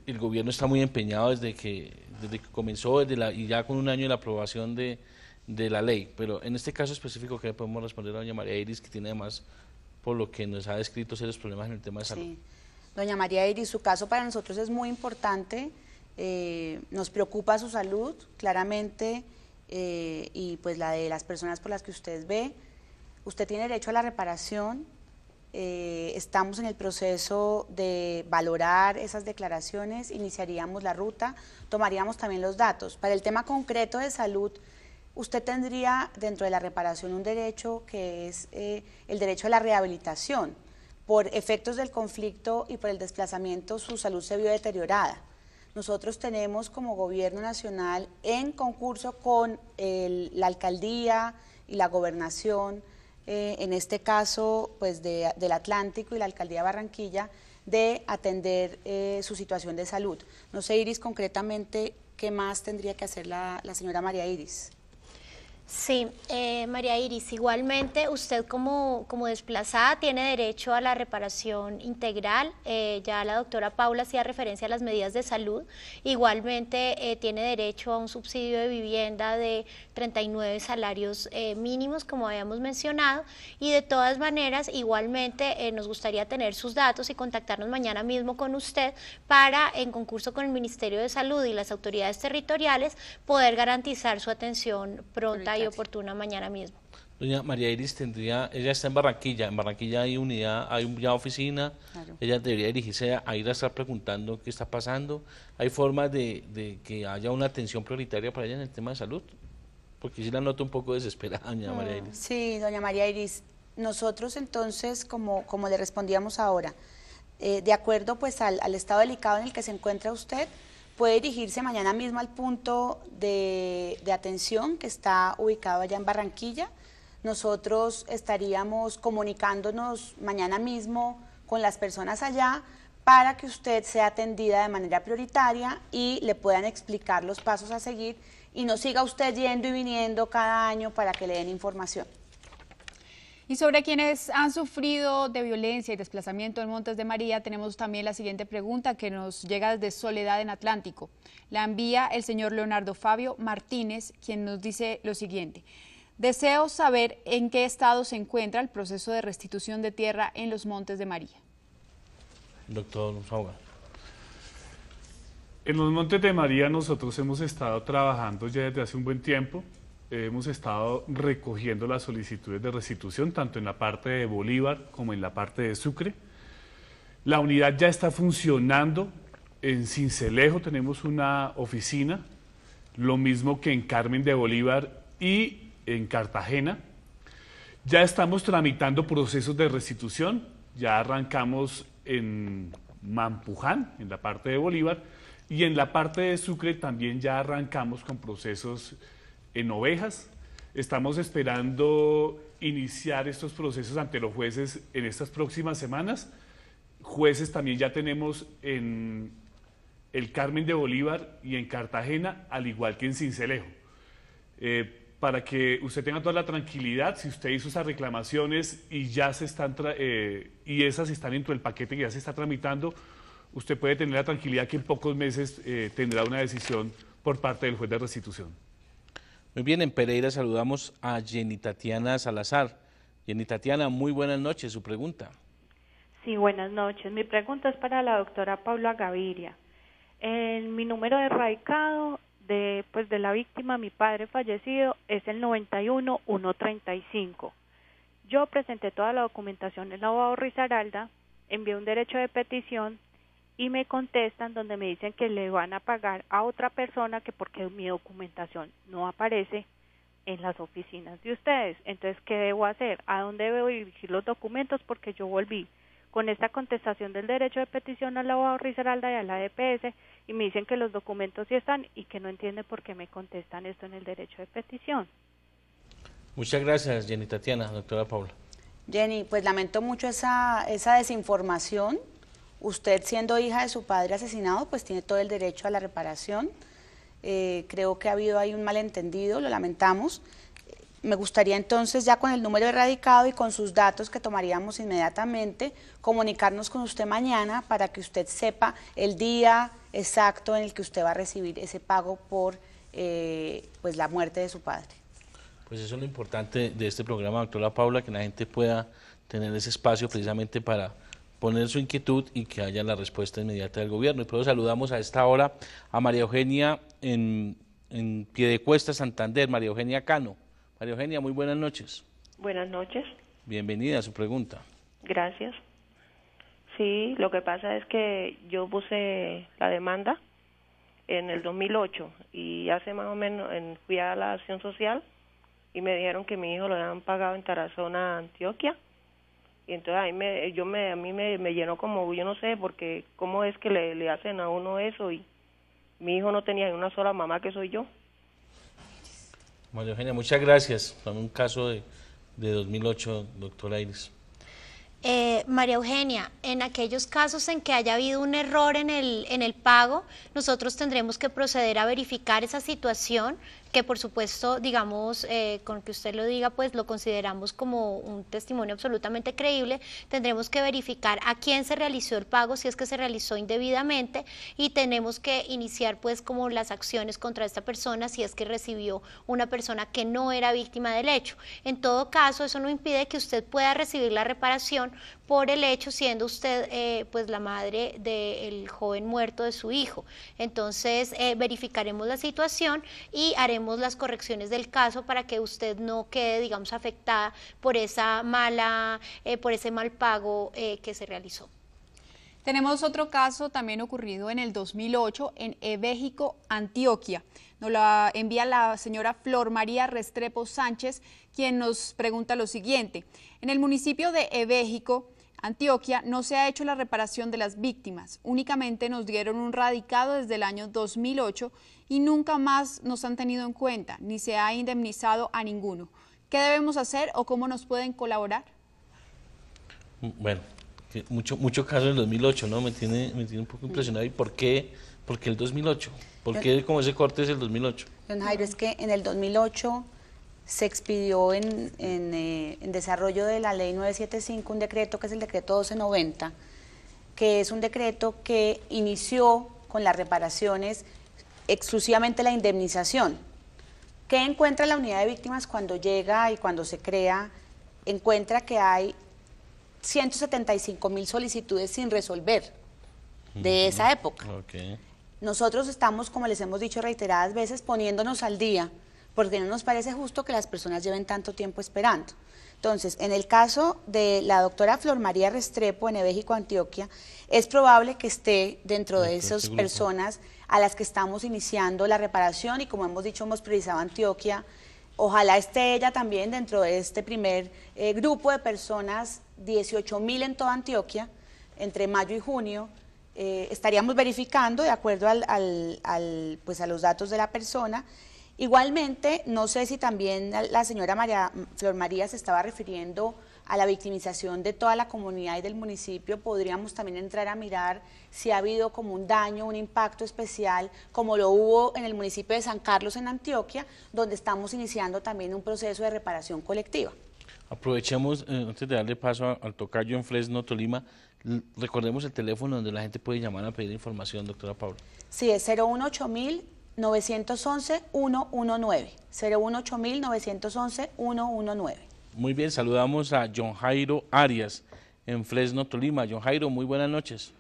el, gobierno está muy empeñado desde que, desde que comenzó desde la, y ya con un año de la aprobación de, la ley. Pero en este caso específico, que podemos responder a doña María Iris, que tiene además, por lo que nos ha descrito, los problemas en el tema de salud? Sí. Doña María Iris, su caso para nosotros es muy importante. Eh, nos preocupa su salud, claramente, eh, y pues la de las personas por las que usted ve. Usted tiene derecho a la reparación, eh, estamos en el proceso de valorar esas declaraciones, iniciaríamos la ruta, tomaríamos también los datos. Para el tema concreto de salud, usted tendría dentro de la reparación un derecho que es eh, el derecho a la rehabilitación. Por efectos del conflicto y por el desplazamiento, su salud se vio deteriorada. Nosotros tenemos como gobierno nacional, en concurso con la alcaldía y la gobernación, eh, en este caso pues de, del Atlántico y la Alcaldía Barranquilla, de atender eh, su situación de salud. No sé, Iris, concretamente, ¿qué más tendría que hacer la señora María Iris? Sí, eh, María Iris, igualmente usted como, como, desplazada tiene derecho a la reparación integral, eh, ya la doctora Paula hacía referencia a las medidas de salud, igualmente eh, tiene derecho a un subsidio de vivienda de 39 salarios mínimos, como habíamos mencionado, y de todas maneras, igualmente nos gustaría tener sus datos y contactarnos mañana mismo con usted para, en concurso con el Ministerio de Salud y las autoridades territoriales, poder garantizar su atención pronta y oportuna mañana mismo. Doña María Iris tendría, ella está en Barranquilla, en Barranquilla hay unidad, hay una oficina, ella debería dirigirse a, ir a estar preguntando qué está pasando. ¿Hay formas de, que haya una atención prioritaria para ella en el tema de salud? Porque si la noto un poco desesperada, doña mm, María Iris. Sí, doña María Iris, nosotros entonces, como, como le respondíamos ahora, eh, de acuerdo pues al, al estado delicado en el que se encuentra usted, puede dirigirse mañana mismo al punto de, atención que está ubicado allá en Barranquilla. Nosotros estaríamos comunicándonos mañana mismo con las personas allá para que usted sea atendida de manera prioritaria y le puedan explicar los pasos a seguir y no siga usted yendo y viniendo cada año para que le den información. Y sobre quienes han sufrido de violencia y desplazamiento en Montes de María, tenemos también la siguiente pregunta que nos llega desde Soledad en Atlántico. La envía el señor Leonardo Fabio Martínez, quien nos dice lo siguiente. Deseo saber en qué estado se encuentra el proceso de restitución de tierra en los Montes de María. Doctor Fauga. En los Montes de María nosotros hemos estado trabajando ya desde hace un buen tiempo hemos estado recogiendo las solicitudes de restitución, tanto en la parte de Bolívar como en la parte de Sucre. La unidad ya está funcionando. En Cincelejo tenemos una oficina, lo mismo que en Carmen de Bolívar y en Cartagena. Ya estamos tramitando procesos de restitución. Ya arrancamos en Mampuján, en la parte de Bolívar, y en la parte de Sucre también ya arrancamos con procesos en ovejas. Estamos esperando iniciar estos procesos ante los jueces en estas próximas semanas. Jueces también ya tenemos en el Carmen de Bolívar y en Cartagena, al igual que en Cincelejo. Eh, para que usted tenga toda la tranquilidad, si usted hizo esas reclamaciones y ya se están eh, y esas están dentro del paquete que ya se está tramitando, usted puede tener la tranquilidad que en pocos meses eh, tendrá una decisión por parte del juez de restitución. Muy bien, en Pereira saludamos a Jenny Tatiana Salazar. Jenny Tatiana, muy buenas noches, su pregunta. Sí, buenas noches. Mi pregunta es para la doctora Paula Gaviria. En mi número de radicado de, pues, de la víctima, mi padre fallecido, es el 91135. Yo presenté toda la documentación en la abogado Rizaralda, envié un derecho de petición y me contestan donde me dicen que le van a pagar a otra persona que porque mi documentación no aparece en las oficinas de ustedes. Entonces, ¿qué debo hacer? ¿A dónde debo dirigir los documentos? Porque yo volví con esta contestación del derecho de petición al abogado Rizaralda y a la DPS e y me dicen que los documentos sí están y que no entiende por qué me contestan esto en el derecho de petición. Muchas gracias, Jenny Tatiana, doctora Paula. Jenny, pues lamento mucho esa, esa desinformación usted siendo hija de su padre asesinado, pues tiene todo el derecho a la reparación. Eh, creo que ha habido ahí un malentendido, lo lamentamos. Me gustaría entonces, ya con el número erradicado y con sus datos que tomaríamos inmediatamente, comunicarnos con usted mañana para que usted sepa el día exacto en el que usted va a recibir ese pago por eh, pues la muerte de su padre. Pues eso es lo importante de este programa, doctora Paula, que la gente pueda tener ese espacio precisamente para poner su inquietud y que haya la respuesta inmediata del gobierno. Y por eso saludamos a esta hora a María Eugenia en, en Piedecuesta, Santander, María Eugenia Cano. María Eugenia, muy buenas noches. Buenas noches. Bienvenida a su pregunta. Gracias. Sí, lo que pasa es que yo puse la demanda en el 2008 y hace más o menos en, fui a la acción social y me dijeron que mi hijo lo habían pagado en Tarazona, Antioquia y entonces ahí yo me, a mí me, me llenó como, yo no sé, porque cómo es que le, le hacen a uno eso y mi hijo no tenía ni una sola mamá que soy yo. María Eugenia, muchas gracias. Fue un caso de, de 2008, doctor Aires. Eh, María Eugenia, en aquellos casos en que haya habido un error en el, en el pago, nosotros tendremos que proceder a verificar esa situación, que por supuesto, digamos, eh, con que usted lo diga, pues lo consideramos como un testimonio absolutamente creíble, tendremos que verificar a quién se realizó el pago, si es que se realizó indebidamente, y tenemos que iniciar pues como las acciones contra esta persona, si es que recibió una persona que no era víctima del hecho. En todo caso, eso no impide que usted pueda recibir la reparación por el hecho, siendo usted eh, pues la madre del joven muerto de su hijo. Entonces, eh, verificaremos la situación y haremos las correcciones del caso para que usted no quede, digamos, afectada por esa mala, eh, por ese mal pago eh, que se realizó. Tenemos otro caso también ocurrido en el 2008 en Ebéjico, Antioquia. Nos la envía la señora Flor María Restrepo Sánchez, quien nos pregunta lo siguiente. En el municipio de Ebéjico, Antioquia no se ha hecho la reparación de las víctimas, únicamente nos dieron un radicado desde el año 2008 y nunca más nos han tenido en cuenta, ni se ha indemnizado a ninguno. ¿Qué debemos hacer o cómo nos pueden colaborar? Mm, bueno, mucho, mucho caso el 2008, ¿no? Me tiene, me tiene un poco impresionado. ¿Y por qué, Porque el 2008? ¿Por qué como ese corte es el 2008? Don Jairo, es que en el 2008 se expidió eh, en, desarrollo de la ley 975 un decreto que es el decreto 1290, que es un decreto que inició con las reparaciones exclusivamente la indemnización. ¿Qué encuentra la unidad de víctimas cuando llega y cuando se crea? Encuentra que hay 175 mil solicitudes sin resolver de esa época. Nosotros estamos, como les hemos dicho reiteradas veces, poniéndonos al día porque no nos parece justo que las personas lleven tanto tiempo esperando. Entonces, en el caso de la doctora Flor María Restrepo en México, Antioquia, es probable que esté dentro de este esas personas a las que estamos iniciando la reparación y como hemos dicho, hemos priorizado Antioquia. Ojalá esté ella también dentro de este primer eh, grupo de personas, 18 mil en toda Antioquia, entre mayo y junio. Eh, estaríamos verificando de acuerdo pues a los datos de la persona Igualmente, no sé si también la señora María Flor María se estaba refiriendo a la victimización de toda la comunidad y del municipio, podríamos también entrar a mirar si ha habido como un daño, un impacto especial, como lo hubo en el municipio de San Carlos en Antioquia, donde estamos iniciando también un proceso de reparación colectiva. Aprovechemos, eh, antes de darle paso al tocayo en Fresno, Tolima, recordemos el teléfono donde la gente puede llamar a pedir información, doctora Paula. Sí, es 018000... 911-119. 018-911-119. Muy bien, saludamos a John Jairo Arias en Fresno, Tolima. John Jairo, muy buenas noches.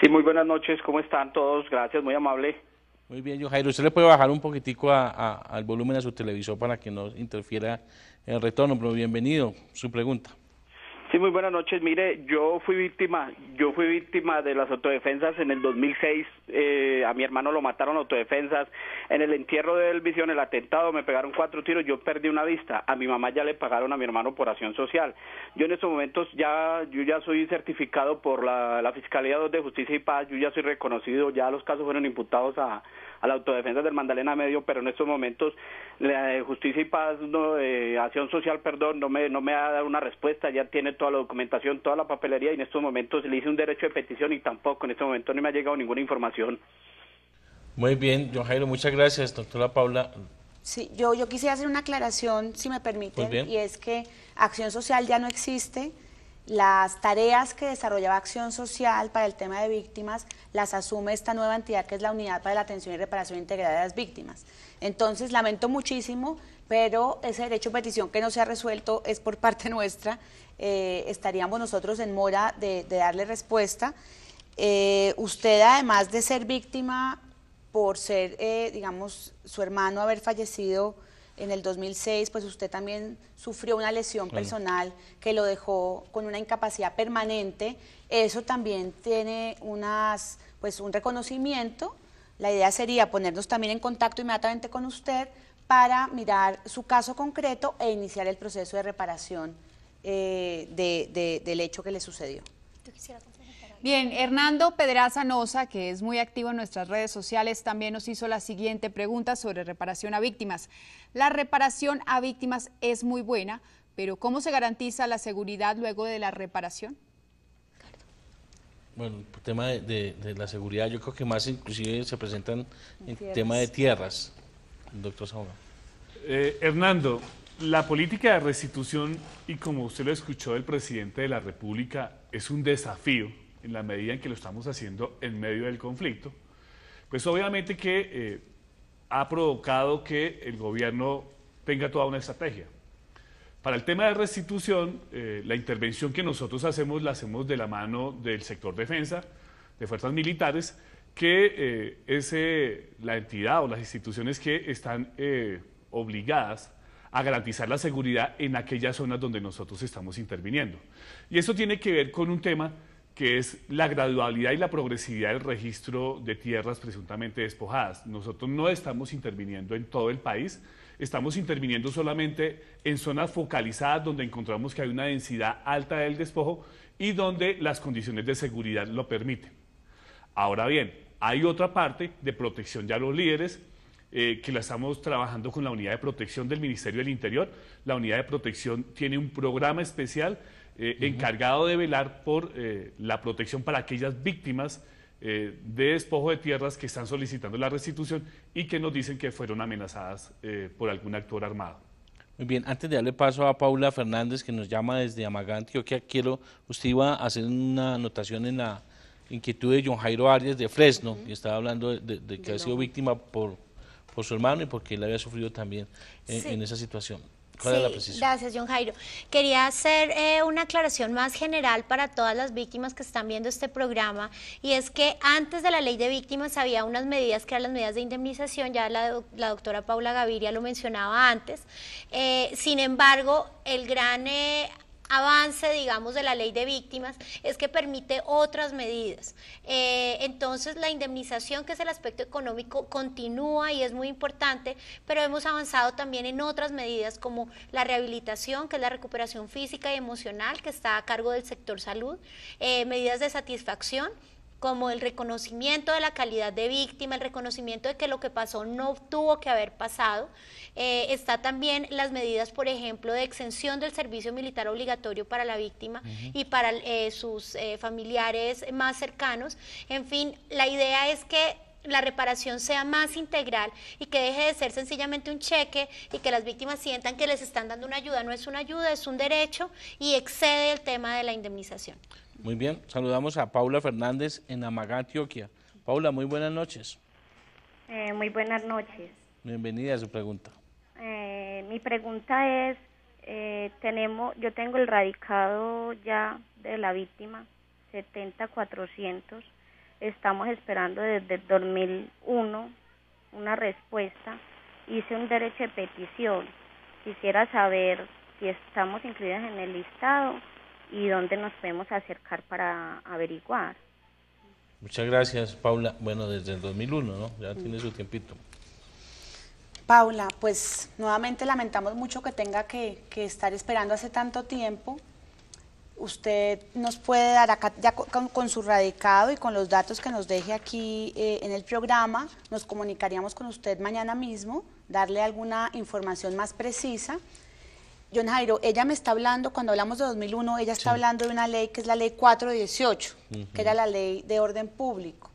Sí, muy buenas noches, ¿cómo están todos? Gracias, muy amable. Muy bien, John Jairo, usted le puede bajar un poquitico al volumen a su televisor para que no interfiera el retorno, pero bienvenido, su pregunta. Sí, muy buenas noches. Mire, yo fui víctima, yo fui víctima de las autodefensas en el 2006. Eh, a mi hermano lo mataron autodefensas. En el entierro de visión, el atentado, me pegaron cuatro tiros. Yo perdí una vista. A mi mamá ya le pagaron a mi hermano por acción social. Yo en estos momentos ya, yo ya soy certificado por la, la Fiscalía de Justicia y Paz. Yo ya soy reconocido. Ya los casos fueron imputados a a la autodefensa del Magdalena Medio, pero en estos momentos la eh, Justicia y Paz, no, eh, Acción Social, perdón, no me, no me ha dado una respuesta, ya tiene toda la documentación, toda la papelería y en estos momentos le hice un derecho de petición y tampoco en este momento no me ha llegado ninguna información. Muy bien, John Jairo, muchas gracias, doctora Paula. Sí, yo, yo quisiera hacer una aclaración, si me permiten, y es que Acción Social ya no existe las tareas que desarrollaba Acción Social para el tema de víctimas las asume esta nueva entidad que es la Unidad para la Atención y Reparación Integral de las Víctimas. Entonces, lamento muchísimo, pero ese derecho de petición que no se ha resuelto es por parte nuestra. Eh, estaríamos nosotros en mora de, darle respuesta. Eh, usted, además de ser víctima por ser, eh, digamos, su hermano haber fallecido, en el 2006, pues usted también sufrió una lesión personal que lo dejó con una incapacidad permanente. Eso también tiene unas, pues un reconocimiento. La idea sería ponernos también en contacto inmediatamente con usted para mirar su caso concreto e iniciar el proceso de reparación eh, del hecho que le sucedió. Bien, Hernando Pedraza Noza, que es muy activo en nuestras redes sociales, también nos hizo la siguiente pregunta sobre reparación a víctimas. La reparación a víctimas es muy buena, pero ¿cómo se garantiza la seguridad luego de la reparación? Bueno, el tema de, la seguridad, yo creo que más inclusive se presentan en tema de tierras, doctor eh, Hernando, la política de restitución, y como usted lo escuchó del presidente de la República, es un desafío en la medida en que lo estamos haciendo en medio del conflicto, pues obviamente que eh, ha provocado que el gobierno tenga toda una estrategia. Para el tema de restitución, eh, la intervención que nosotros hacemos la hacemos de la mano del sector defensa, de fuerzas militares, que eh, es la entidad o las instituciones que están obligadas a garantizar la seguridad en aquellas zonas donde nosotros estamos interviniendo. Y eso tiene que ver con un tema que es la gradualidad y la progresividad del registro de tierras presuntamente despojadas. Nosotros no estamos interviniendo en todo el país, estamos interviniendo solamente en zonas focalizadas donde encontramos que hay una densidad alta del despojo y donde las condiciones de seguridad lo permiten. Ahora bien, hay otra parte de protección ya los líderes eh, que la estamos trabajando con la unidad de protección del Ministerio del Interior. La unidad de protección tiene un programa especial eh, encargado de velar por eh, la protección para aquellas víctimas eh, de despojo de tierras que están solicitando la restitución y que nos dicen que fueron amenazadas por algún actor armado. Muy bien, antes de darle paso a Paula Fernández, que nos llama desde Amagante, yo quiero, usted iba a hacer una anotación en la inquietud de John Jairo Arias de Fresno, y que estaba hablando de, que ha sido víctima por, por su hermano y porque él había sufrido también en esa situación. Gracias, John Jairo. Quería hacer eh, una aclaración más general para todas las víctimas que están viendo este programa y es que antes de la ley de víctimas había unas medidas que eran las medidas de indemnización, ya la, doctora Paula Gaviria lo mencionaba antes. Eh, sin embargo, el gran eh, avance, digamos, de la ley de víctimas es que permite otras medidas. Eh, entonces, la indemnización, que es el aspecto económico, continúa y es muy importante, pero hemos avanzado también en otras medidas como la rehabilitación, que es la recuperación física y emocional, que está a cargo del sector salud, eh, medidas de satisfacción como el reconocimiento de la calidad de víctima, el reconocimiento de que lo que pasó no tuvo que haber pasado. Eh, está también las medidas, por ejemplo, de exención del servicio militar obligatorio para la víctima y para eh, sus eh, familiares más cercanos. En fin, la idea es que la reparación sea más integral y que deje de ser sencillamente un cheque y que las víctimas sientan que les están dando una ayuda. No es una ayuda, es un derecho y excede el tema de la indemnización. Muy bien, saludamos a Paula Fernández en Amagá, Antioquia. Paula, muy buenas noches. Eh, muy buenas noches. Bienvenida a su pregunta. Eh, mi pregunta es, eh, tenemos, yo tengo el radicado ya de la víctima, 70 Estamos esperando desde 2001 una respuesta. Hice un derecho de petición. Quisiera saber si estamos incluidas en el listado y dónde nos podemos acercar para averiguar. Muchas gracias, Paula. Bueno, desde el 2001, ¿no? Ya tiene su tiempito. Paula, pues nuevamente lamentamos mucho que tenga que, estar esperando hace tanto tiempo. Usted nos puede dar acá, ya con, su radicado y con los datos que nos deje aquí eh, en el programa, nos comunicaríamos con usted mañana mismo, darle alguna información más precisa John Jairo, ella me está hablando, cuando hablamos de 2001, ella está hablando de una ley que es la ley 418, que era la ley de orden público.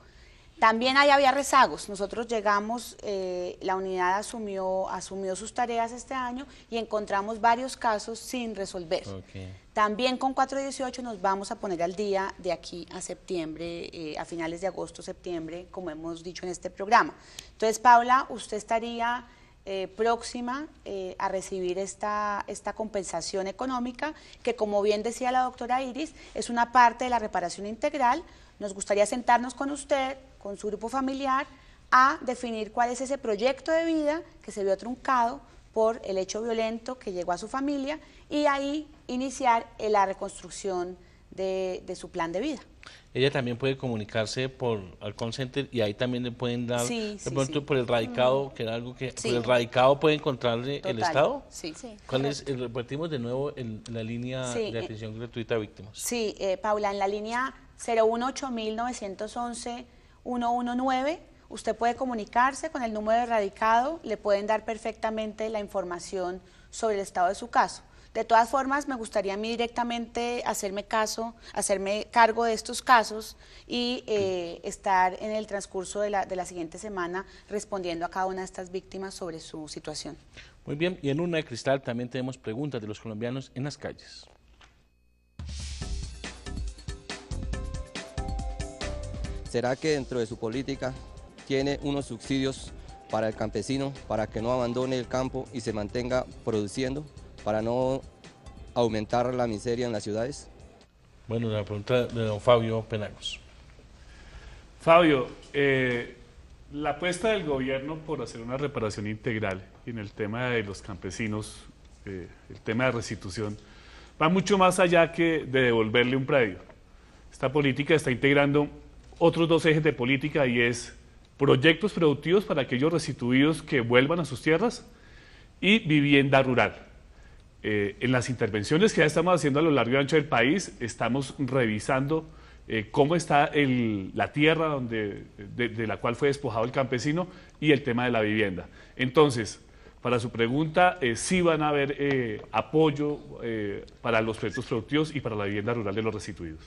También ahí había rezagos. Nosotros llegamos, eh, la unidad asumió, sus tareas este año y encontramos varios casos sin resolver. También con 418 nos vamos a poner al día de aquí a septiembre, eh, a finales de agosto, septiembre, como hemos dicho en este programa. Entonces, Paula, usted estaría eh, próxima eh, a recibir esta, esta compensación económica, que como bien decía la doctora Iris, es una parte de la reparación integral. Nos gustaría sentarnos con usted, con su grupo familiar, a definir cuál es ese proyecto de vida que se vio truncado por el hecho violento que llegó a su familia y ahí iniciar la reconstrucción de, su plan de vida. Ella también puede comunicarse por al call y ahí también le pueden dar, por el radicado, mm. que era algo que por el radicado puede encontrarle el Estado. Sí. ¿Cuál es? de nuevo en la línea de eh, atención gratuita a víctimas. Sí, eh, Paula, en la línea 018-911-119 usted puede comunicarse con el número de radicado, le pueden dar perfectamente la información sobre el estado de su caso. De todas formas, me gustaría a mí directamente hacerme caso, hacerme cargo de estos casos y eh, estar en el transcurso de la, de la siguiente semana respondiendo a cada una de estas víctimas sobre su situación. Muy bien, y en una de cristal también tenemos preguntas de los colombianos en las calles. ¿Será que dentro de su política tiene unos subsidios para el campesino para que no abandone el campo y se mantenga produciendo? para no aumentar la miseria en las ciudades? Bueno, la pregunta de don Fabio Penagos. Fabio, eh, la apuesta del gobierno por hacer una reparación integral en el tema de los campesinos, eh, el tema de restitución, va mucho más allá que de devolverle un predio. Esta política está integrando otros dos ejes de política y es proyectos productivos para aquellos restituidos que vuelvan a sus tierras y vivienda rural. Eh, en las intervenciones que ya estamos haciendo a lo largo y ancho del país, estamos revisando eh, cómo está la tierra donde, de, la cual fue despojado el campesino y el tema de la vivienda. Entonces, para su pregunta, eh, sí van a haber eh, apoyo para los proyectos productivos y para la vivienda rural de los restituidos.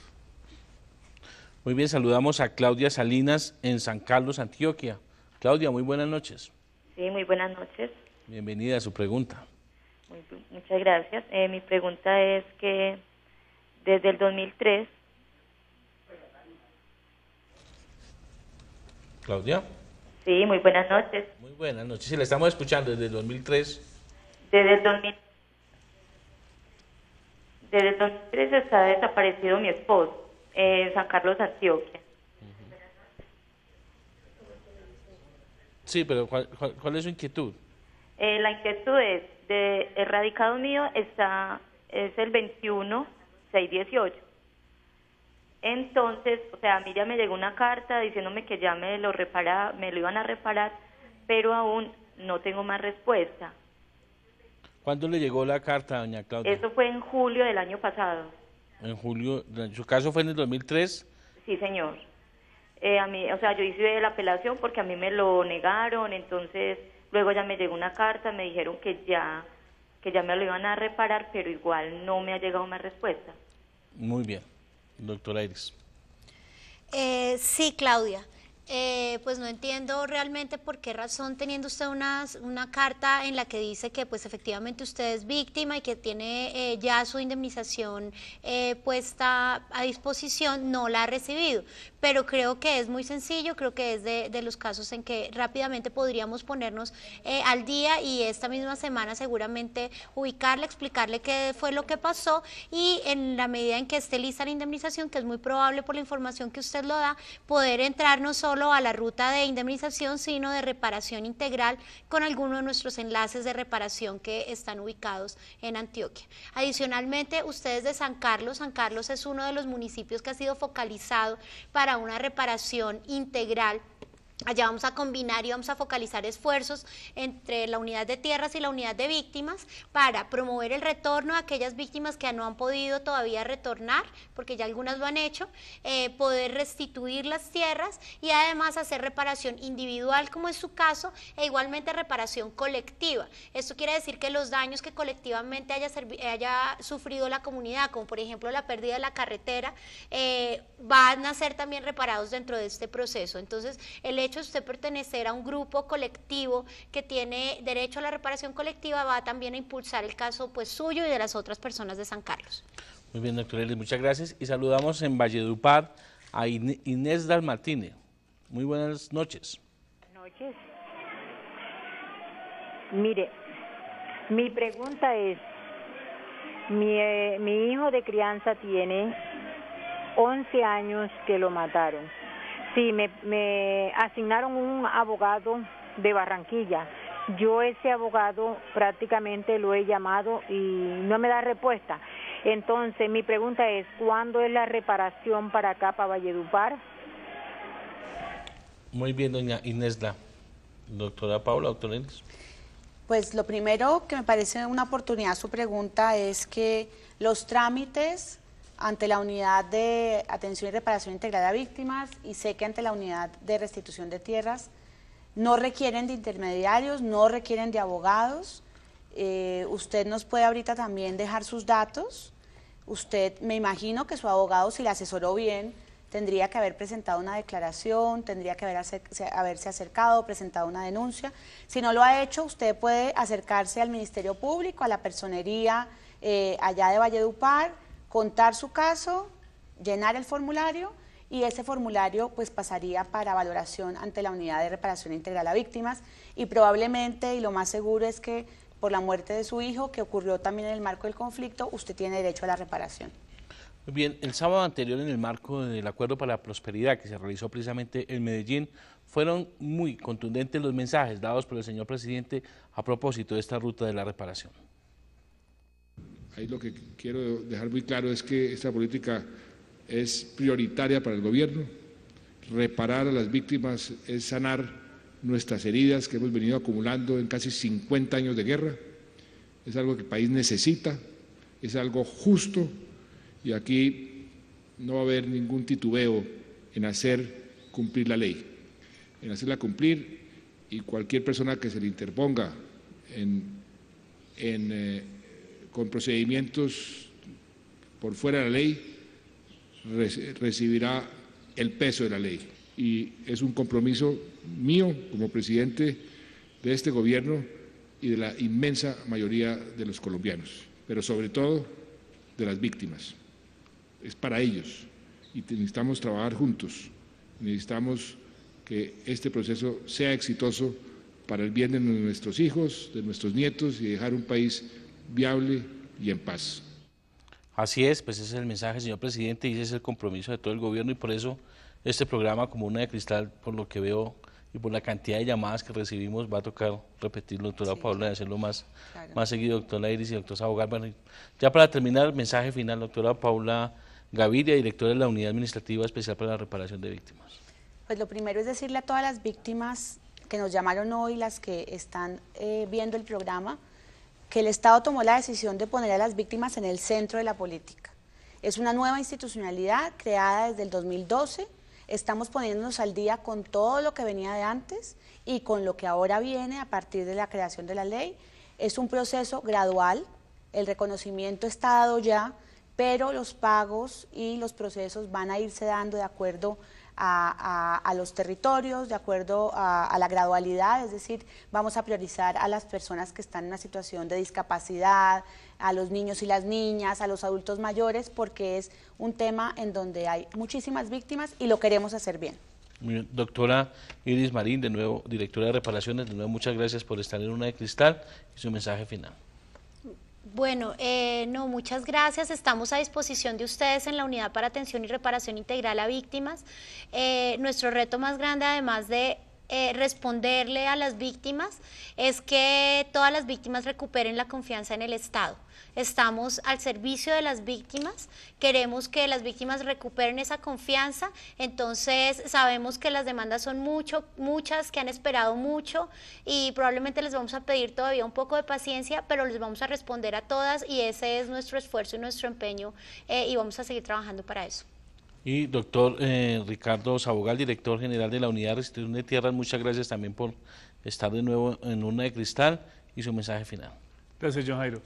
Muy bien, saludamos a Claudia Salinas en San Carlos, Antioquia. Claudia, muy buenas noches. Sí, muy buenas noches. Bienvenida a su pregunta muchas gracias. Eh, mi pregunta es que desde el 2003... Claudia. Sí, muy buenas noches. Muy buenas noches. si la estamos escuchando desde el 2003. Desde el 2003 Desde el 2003 está desaparecido mi esposo en eh, San Carlos, Antioquia. Sí, pero ¿cuál, cuál, es su inquietud? Eh, la inquietud es de el mío está es el 21 618. Entonces, o sea, a mí ya me llegó una carta diciéndome que ya me lo repara, me lo iban a reparar, pero aún no tengo más respuesta. ¿Cuándo le llegó la carta, doña Claudia? Eso fue en julio del año pasado. En julio, en su caso fue en el 2003. Sí, señor. Eh, a mí, o sea, yo hice la apelación porque a mí me lo negaron, entonces Luego ya me llegó una carta, me dijeron que ya, que ya me lo iban a reparar, pero igual no me ha llegado más respuesta. Muy bien, doctora Iris. Eh, sí, Claudia. Eh, pues no entiendo realmente por qué razón teniendo usted una, una carta en la que dice que pues efectivamente usted es víctima y que tiene eh, ya su indemnización puesta a disposición, no la ha recibido pero creo que es muy sencillo, creo que es de, los casos en que rápidamente podríamos ponernos eh, al día y esta misma semana seguramente ubicarle, explicarle qué fue lo que pasó y en la medida en que esté lista la indemnización, que es muy probable por la información que usted lo da, poder entrar no solo a la ruta de indemnización, sino de reparación integral con alguno de nuestros enlaces de reparación que están ubicados en Antioquia. Adicionalmente, ustedes de San Carlos, San Carlos es uno de los municipios que ha sido focalizado para una reparación integral Allá vamos a combinar y vamos a focalizar esfuerzos entre la unidad de tierras y la unidad de víctimas para promover el retorno de aquellas víctimas que no han podido todavía retornar, porque ya algunas lo han hecho, eh, poder restituir las tierras y además hacer reparación individual, como es su caso, e igualmente reparación colectiva. Esto quiere decir que los daños que colectivamente haya, sufrido la comunidad, como por ejemplo la pérdida de la carretera, eh, van a ser también reparados dentro de este proceso. Entonces, el hecho de hecho, usted pertenecer a un grupo colectivo que tiene derecho a la reparación colectiva va también a impulsar el caso pues suyo y de las otras personas de San Carlos. Muy bien, doctor Elis, muchas gracias. Y saludamos en Valledupar a Inés Dalmatine. Muy buenas noches. noches. Mire, mi pregunta es, mi, eh, mi hijo de crianza tiene 11 años que lo mataron Sí, me, asignaron un abogado de Barranquilla. Yo ese abogado prácticamente lo he llamado y no me da respuesta. Entonces, mi pregunta es, ¿cuándo es la reparación para acá, para Valledupar? Muy bien, doña Inésla. Doctora Paula, doctor Inés. Pues lo primero que me parece una oportunidad su pregunta es que los trámites ante la unidad de atención y reparación integral a víctimas y sé que ante la unidad de restitución de tierras no requieren de intermediarios, no requieren de abogados. Eh, usted nos puede ahorita también dejar sus datos. Usted, me imagino que su abogado, si le asesoró bien, tendría que haber presentado una declaración, tendría que haber haberse acercado, presentado una denuncia. Si no lo ha hecho, usted puede acercarse al Ministerio Público, a la Personería eh, allá de Valledupar contar su caso, llenar el formulario y ese formulario pues pasaría para valoración ante la unidad de reparación integral a víctimas y probablemente y lo más seguro es que por la muerte de su hijo que ocurrió también en el marco del conflicto, usted tiene derecho a la reparación. bien, el sábado anterior en el marco del Acuerdo para la Prosperidad que se realizó precisamente en Medellín, fueron muy contundentes los mensajes dados por el señor presidente a propósito de esta ruta de la reparación. Ahí lo que quiero dejar muy claro es que esta política es prioritaria para el gobierno. Reparar a las víctimas es sanar nuestras heridas que hemos venido acumulando en casi 50 años de guerra. Es algo que el país necesita, es algo justo y aquí no va a haber ningún titubeo en hacer cumplir la ley, en hacerla cumplir y cualquier persona que se le interponga en, eh, con procedimientos por fuera de la ley recibirá el peso de la ley. Y es un compromiso mío como presidente de este gobierno y de la inmensa mayoría de los colombianos, pero sobre todo de las víctimas. Es para ellos y necesitamos trabajar juntos. Necesitamos que este proceso sea exitoso para el bien de nuestros hijos, de nuestros nietos y dejar un país viable y en paz. Así es, pues ese es el mensaje, señor presidente, y ese es el compromiso de todo el gobierno y por eso este programa como una de cristal, por lo que veo y por la cantidad de llamadas que recibimos, va a tocar repetirlo, doctora Paula, y hacerlo más, más seguido, doctora Iris y doctora Sabogar. ya para terminar, mensaje final, doctora Paula Gaviria, directora de la Unidad Administrativa Especial para la Reparación de Víctimas. Pues lo primero es decirle a todas las víctimas que nos llamaron hoy, las que están eh, viendo el programa, que el Estado tomó la decisión de poner a las víctimas en el centro de la política. Es una nueva institucionalidad creada desde el 2012. Estamos poniéndonos al día con todo lo que venía de antes y con lo que ahora viene a partir de la creación de la ley. Es un proceso gradual. El reconocimiento está dado ya, pero los pagos y los procesos van a irse dando de acuerdo a, los territorios, de acuerdo a, la gradualidad, es decir, vamos a priorizar a las personas que están en una situación de discapacidad, a los niños y las niñas, a los adultos mayores, porque es un tema en donde hay muchísimas víctimas y lo queremos hacer bien. bien. Doctora Iris Marín, de nuevo, directora de reparaciones, de nuevo, muchas gracias por estar en una de cristal y su mensaje final. Bueno, eh, no, muchas gracias. Estamos a disposición de ustedes en la Unidad para Atención y Reparación Integral a Víctimas. Eh, nuestro reto más grande, además de eh, responderle a las víctimas, es que todas las víctimas recuperen la confianza en el Estado estamos al servicio de las víctimas, queremos que las víctimas recuperen esa confianza, entonces sabemos que las demandas son mucho, muchas, que han esperado mucho y probablemente les vamos a pedir todavía un poco de paciencia, pero les vamos a responder a todas y ese es nuestro esfuerzo y nuestro empeño eh, y vamos a seguir trabajando para eso. Y doctor eh, Ricardo Sabogal, director general de la Unidad de Restitución de Tierras, muchas gracias también por estar de nuevo en Urna de Cristal y su mensaje final. Gracias, John Jairo.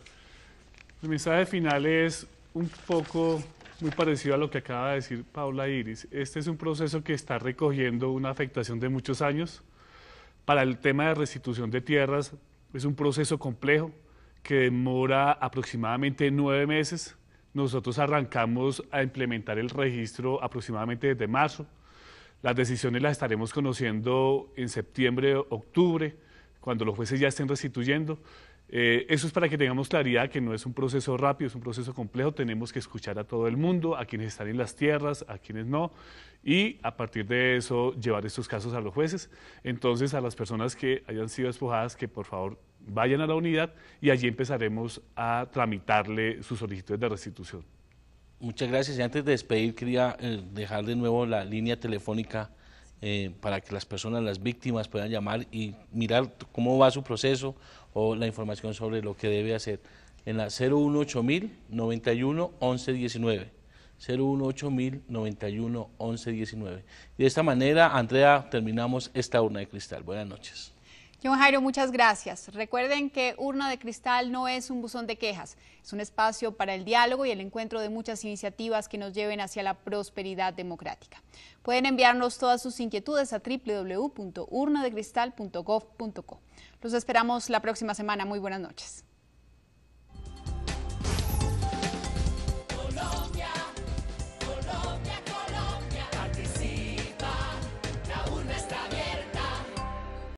El mensaje final es un poco muy parecido a lo que acaba de decir Paula Iris. Este es un proceso que está recogiendo una afectación de muchos años. Para el tema de restitución de tierras es un proceso complejo que demora aproximadamente nueve meses. Nosotros arrancamos a implementar el registro aproximadamente desde marzo. Las decisiones las estaremos conociendo en septiembre, octubre, cuando los jueces ya estén restituyendo. Eh, eso es para que tengamos claridad que no es un proceso rápido, es un proceso complejo. Tenemos que escuchar a todo el mundo, a quienes están en las tierras, a quienes no, y a partir de eso llevar estos casos a los jueces. Entonces, a las personas que hayan sido despojadas, que por favor vayan a la unidad y allí empezaremos a tramitarle sus solicitudes de restitución. Muchas gracias. Y antes de despedir, quería eh, dejar de nuevo la línea telefónica. Eh, para que las personas, las víctimas puedan llamar y mirar cómo va su proceso o la información sobre lo que debe hacer en la 018000 91 1119 018 018000 91 Y de esta manera, Andrea, terminamos esta urna de cristal. Buenas noches muchas gracias. Recuerden que Urna de Cristal no es un buzón de quejas, es un espacio para el diálogo y el encuentro de muchas iniciativas que nos lleven hacia la prosperidad democrática. Pueden enviarnos todas sus inquietudes a www.urnadecristal.gov.co. Los esperamos la próxima semana. Muy buenas noches.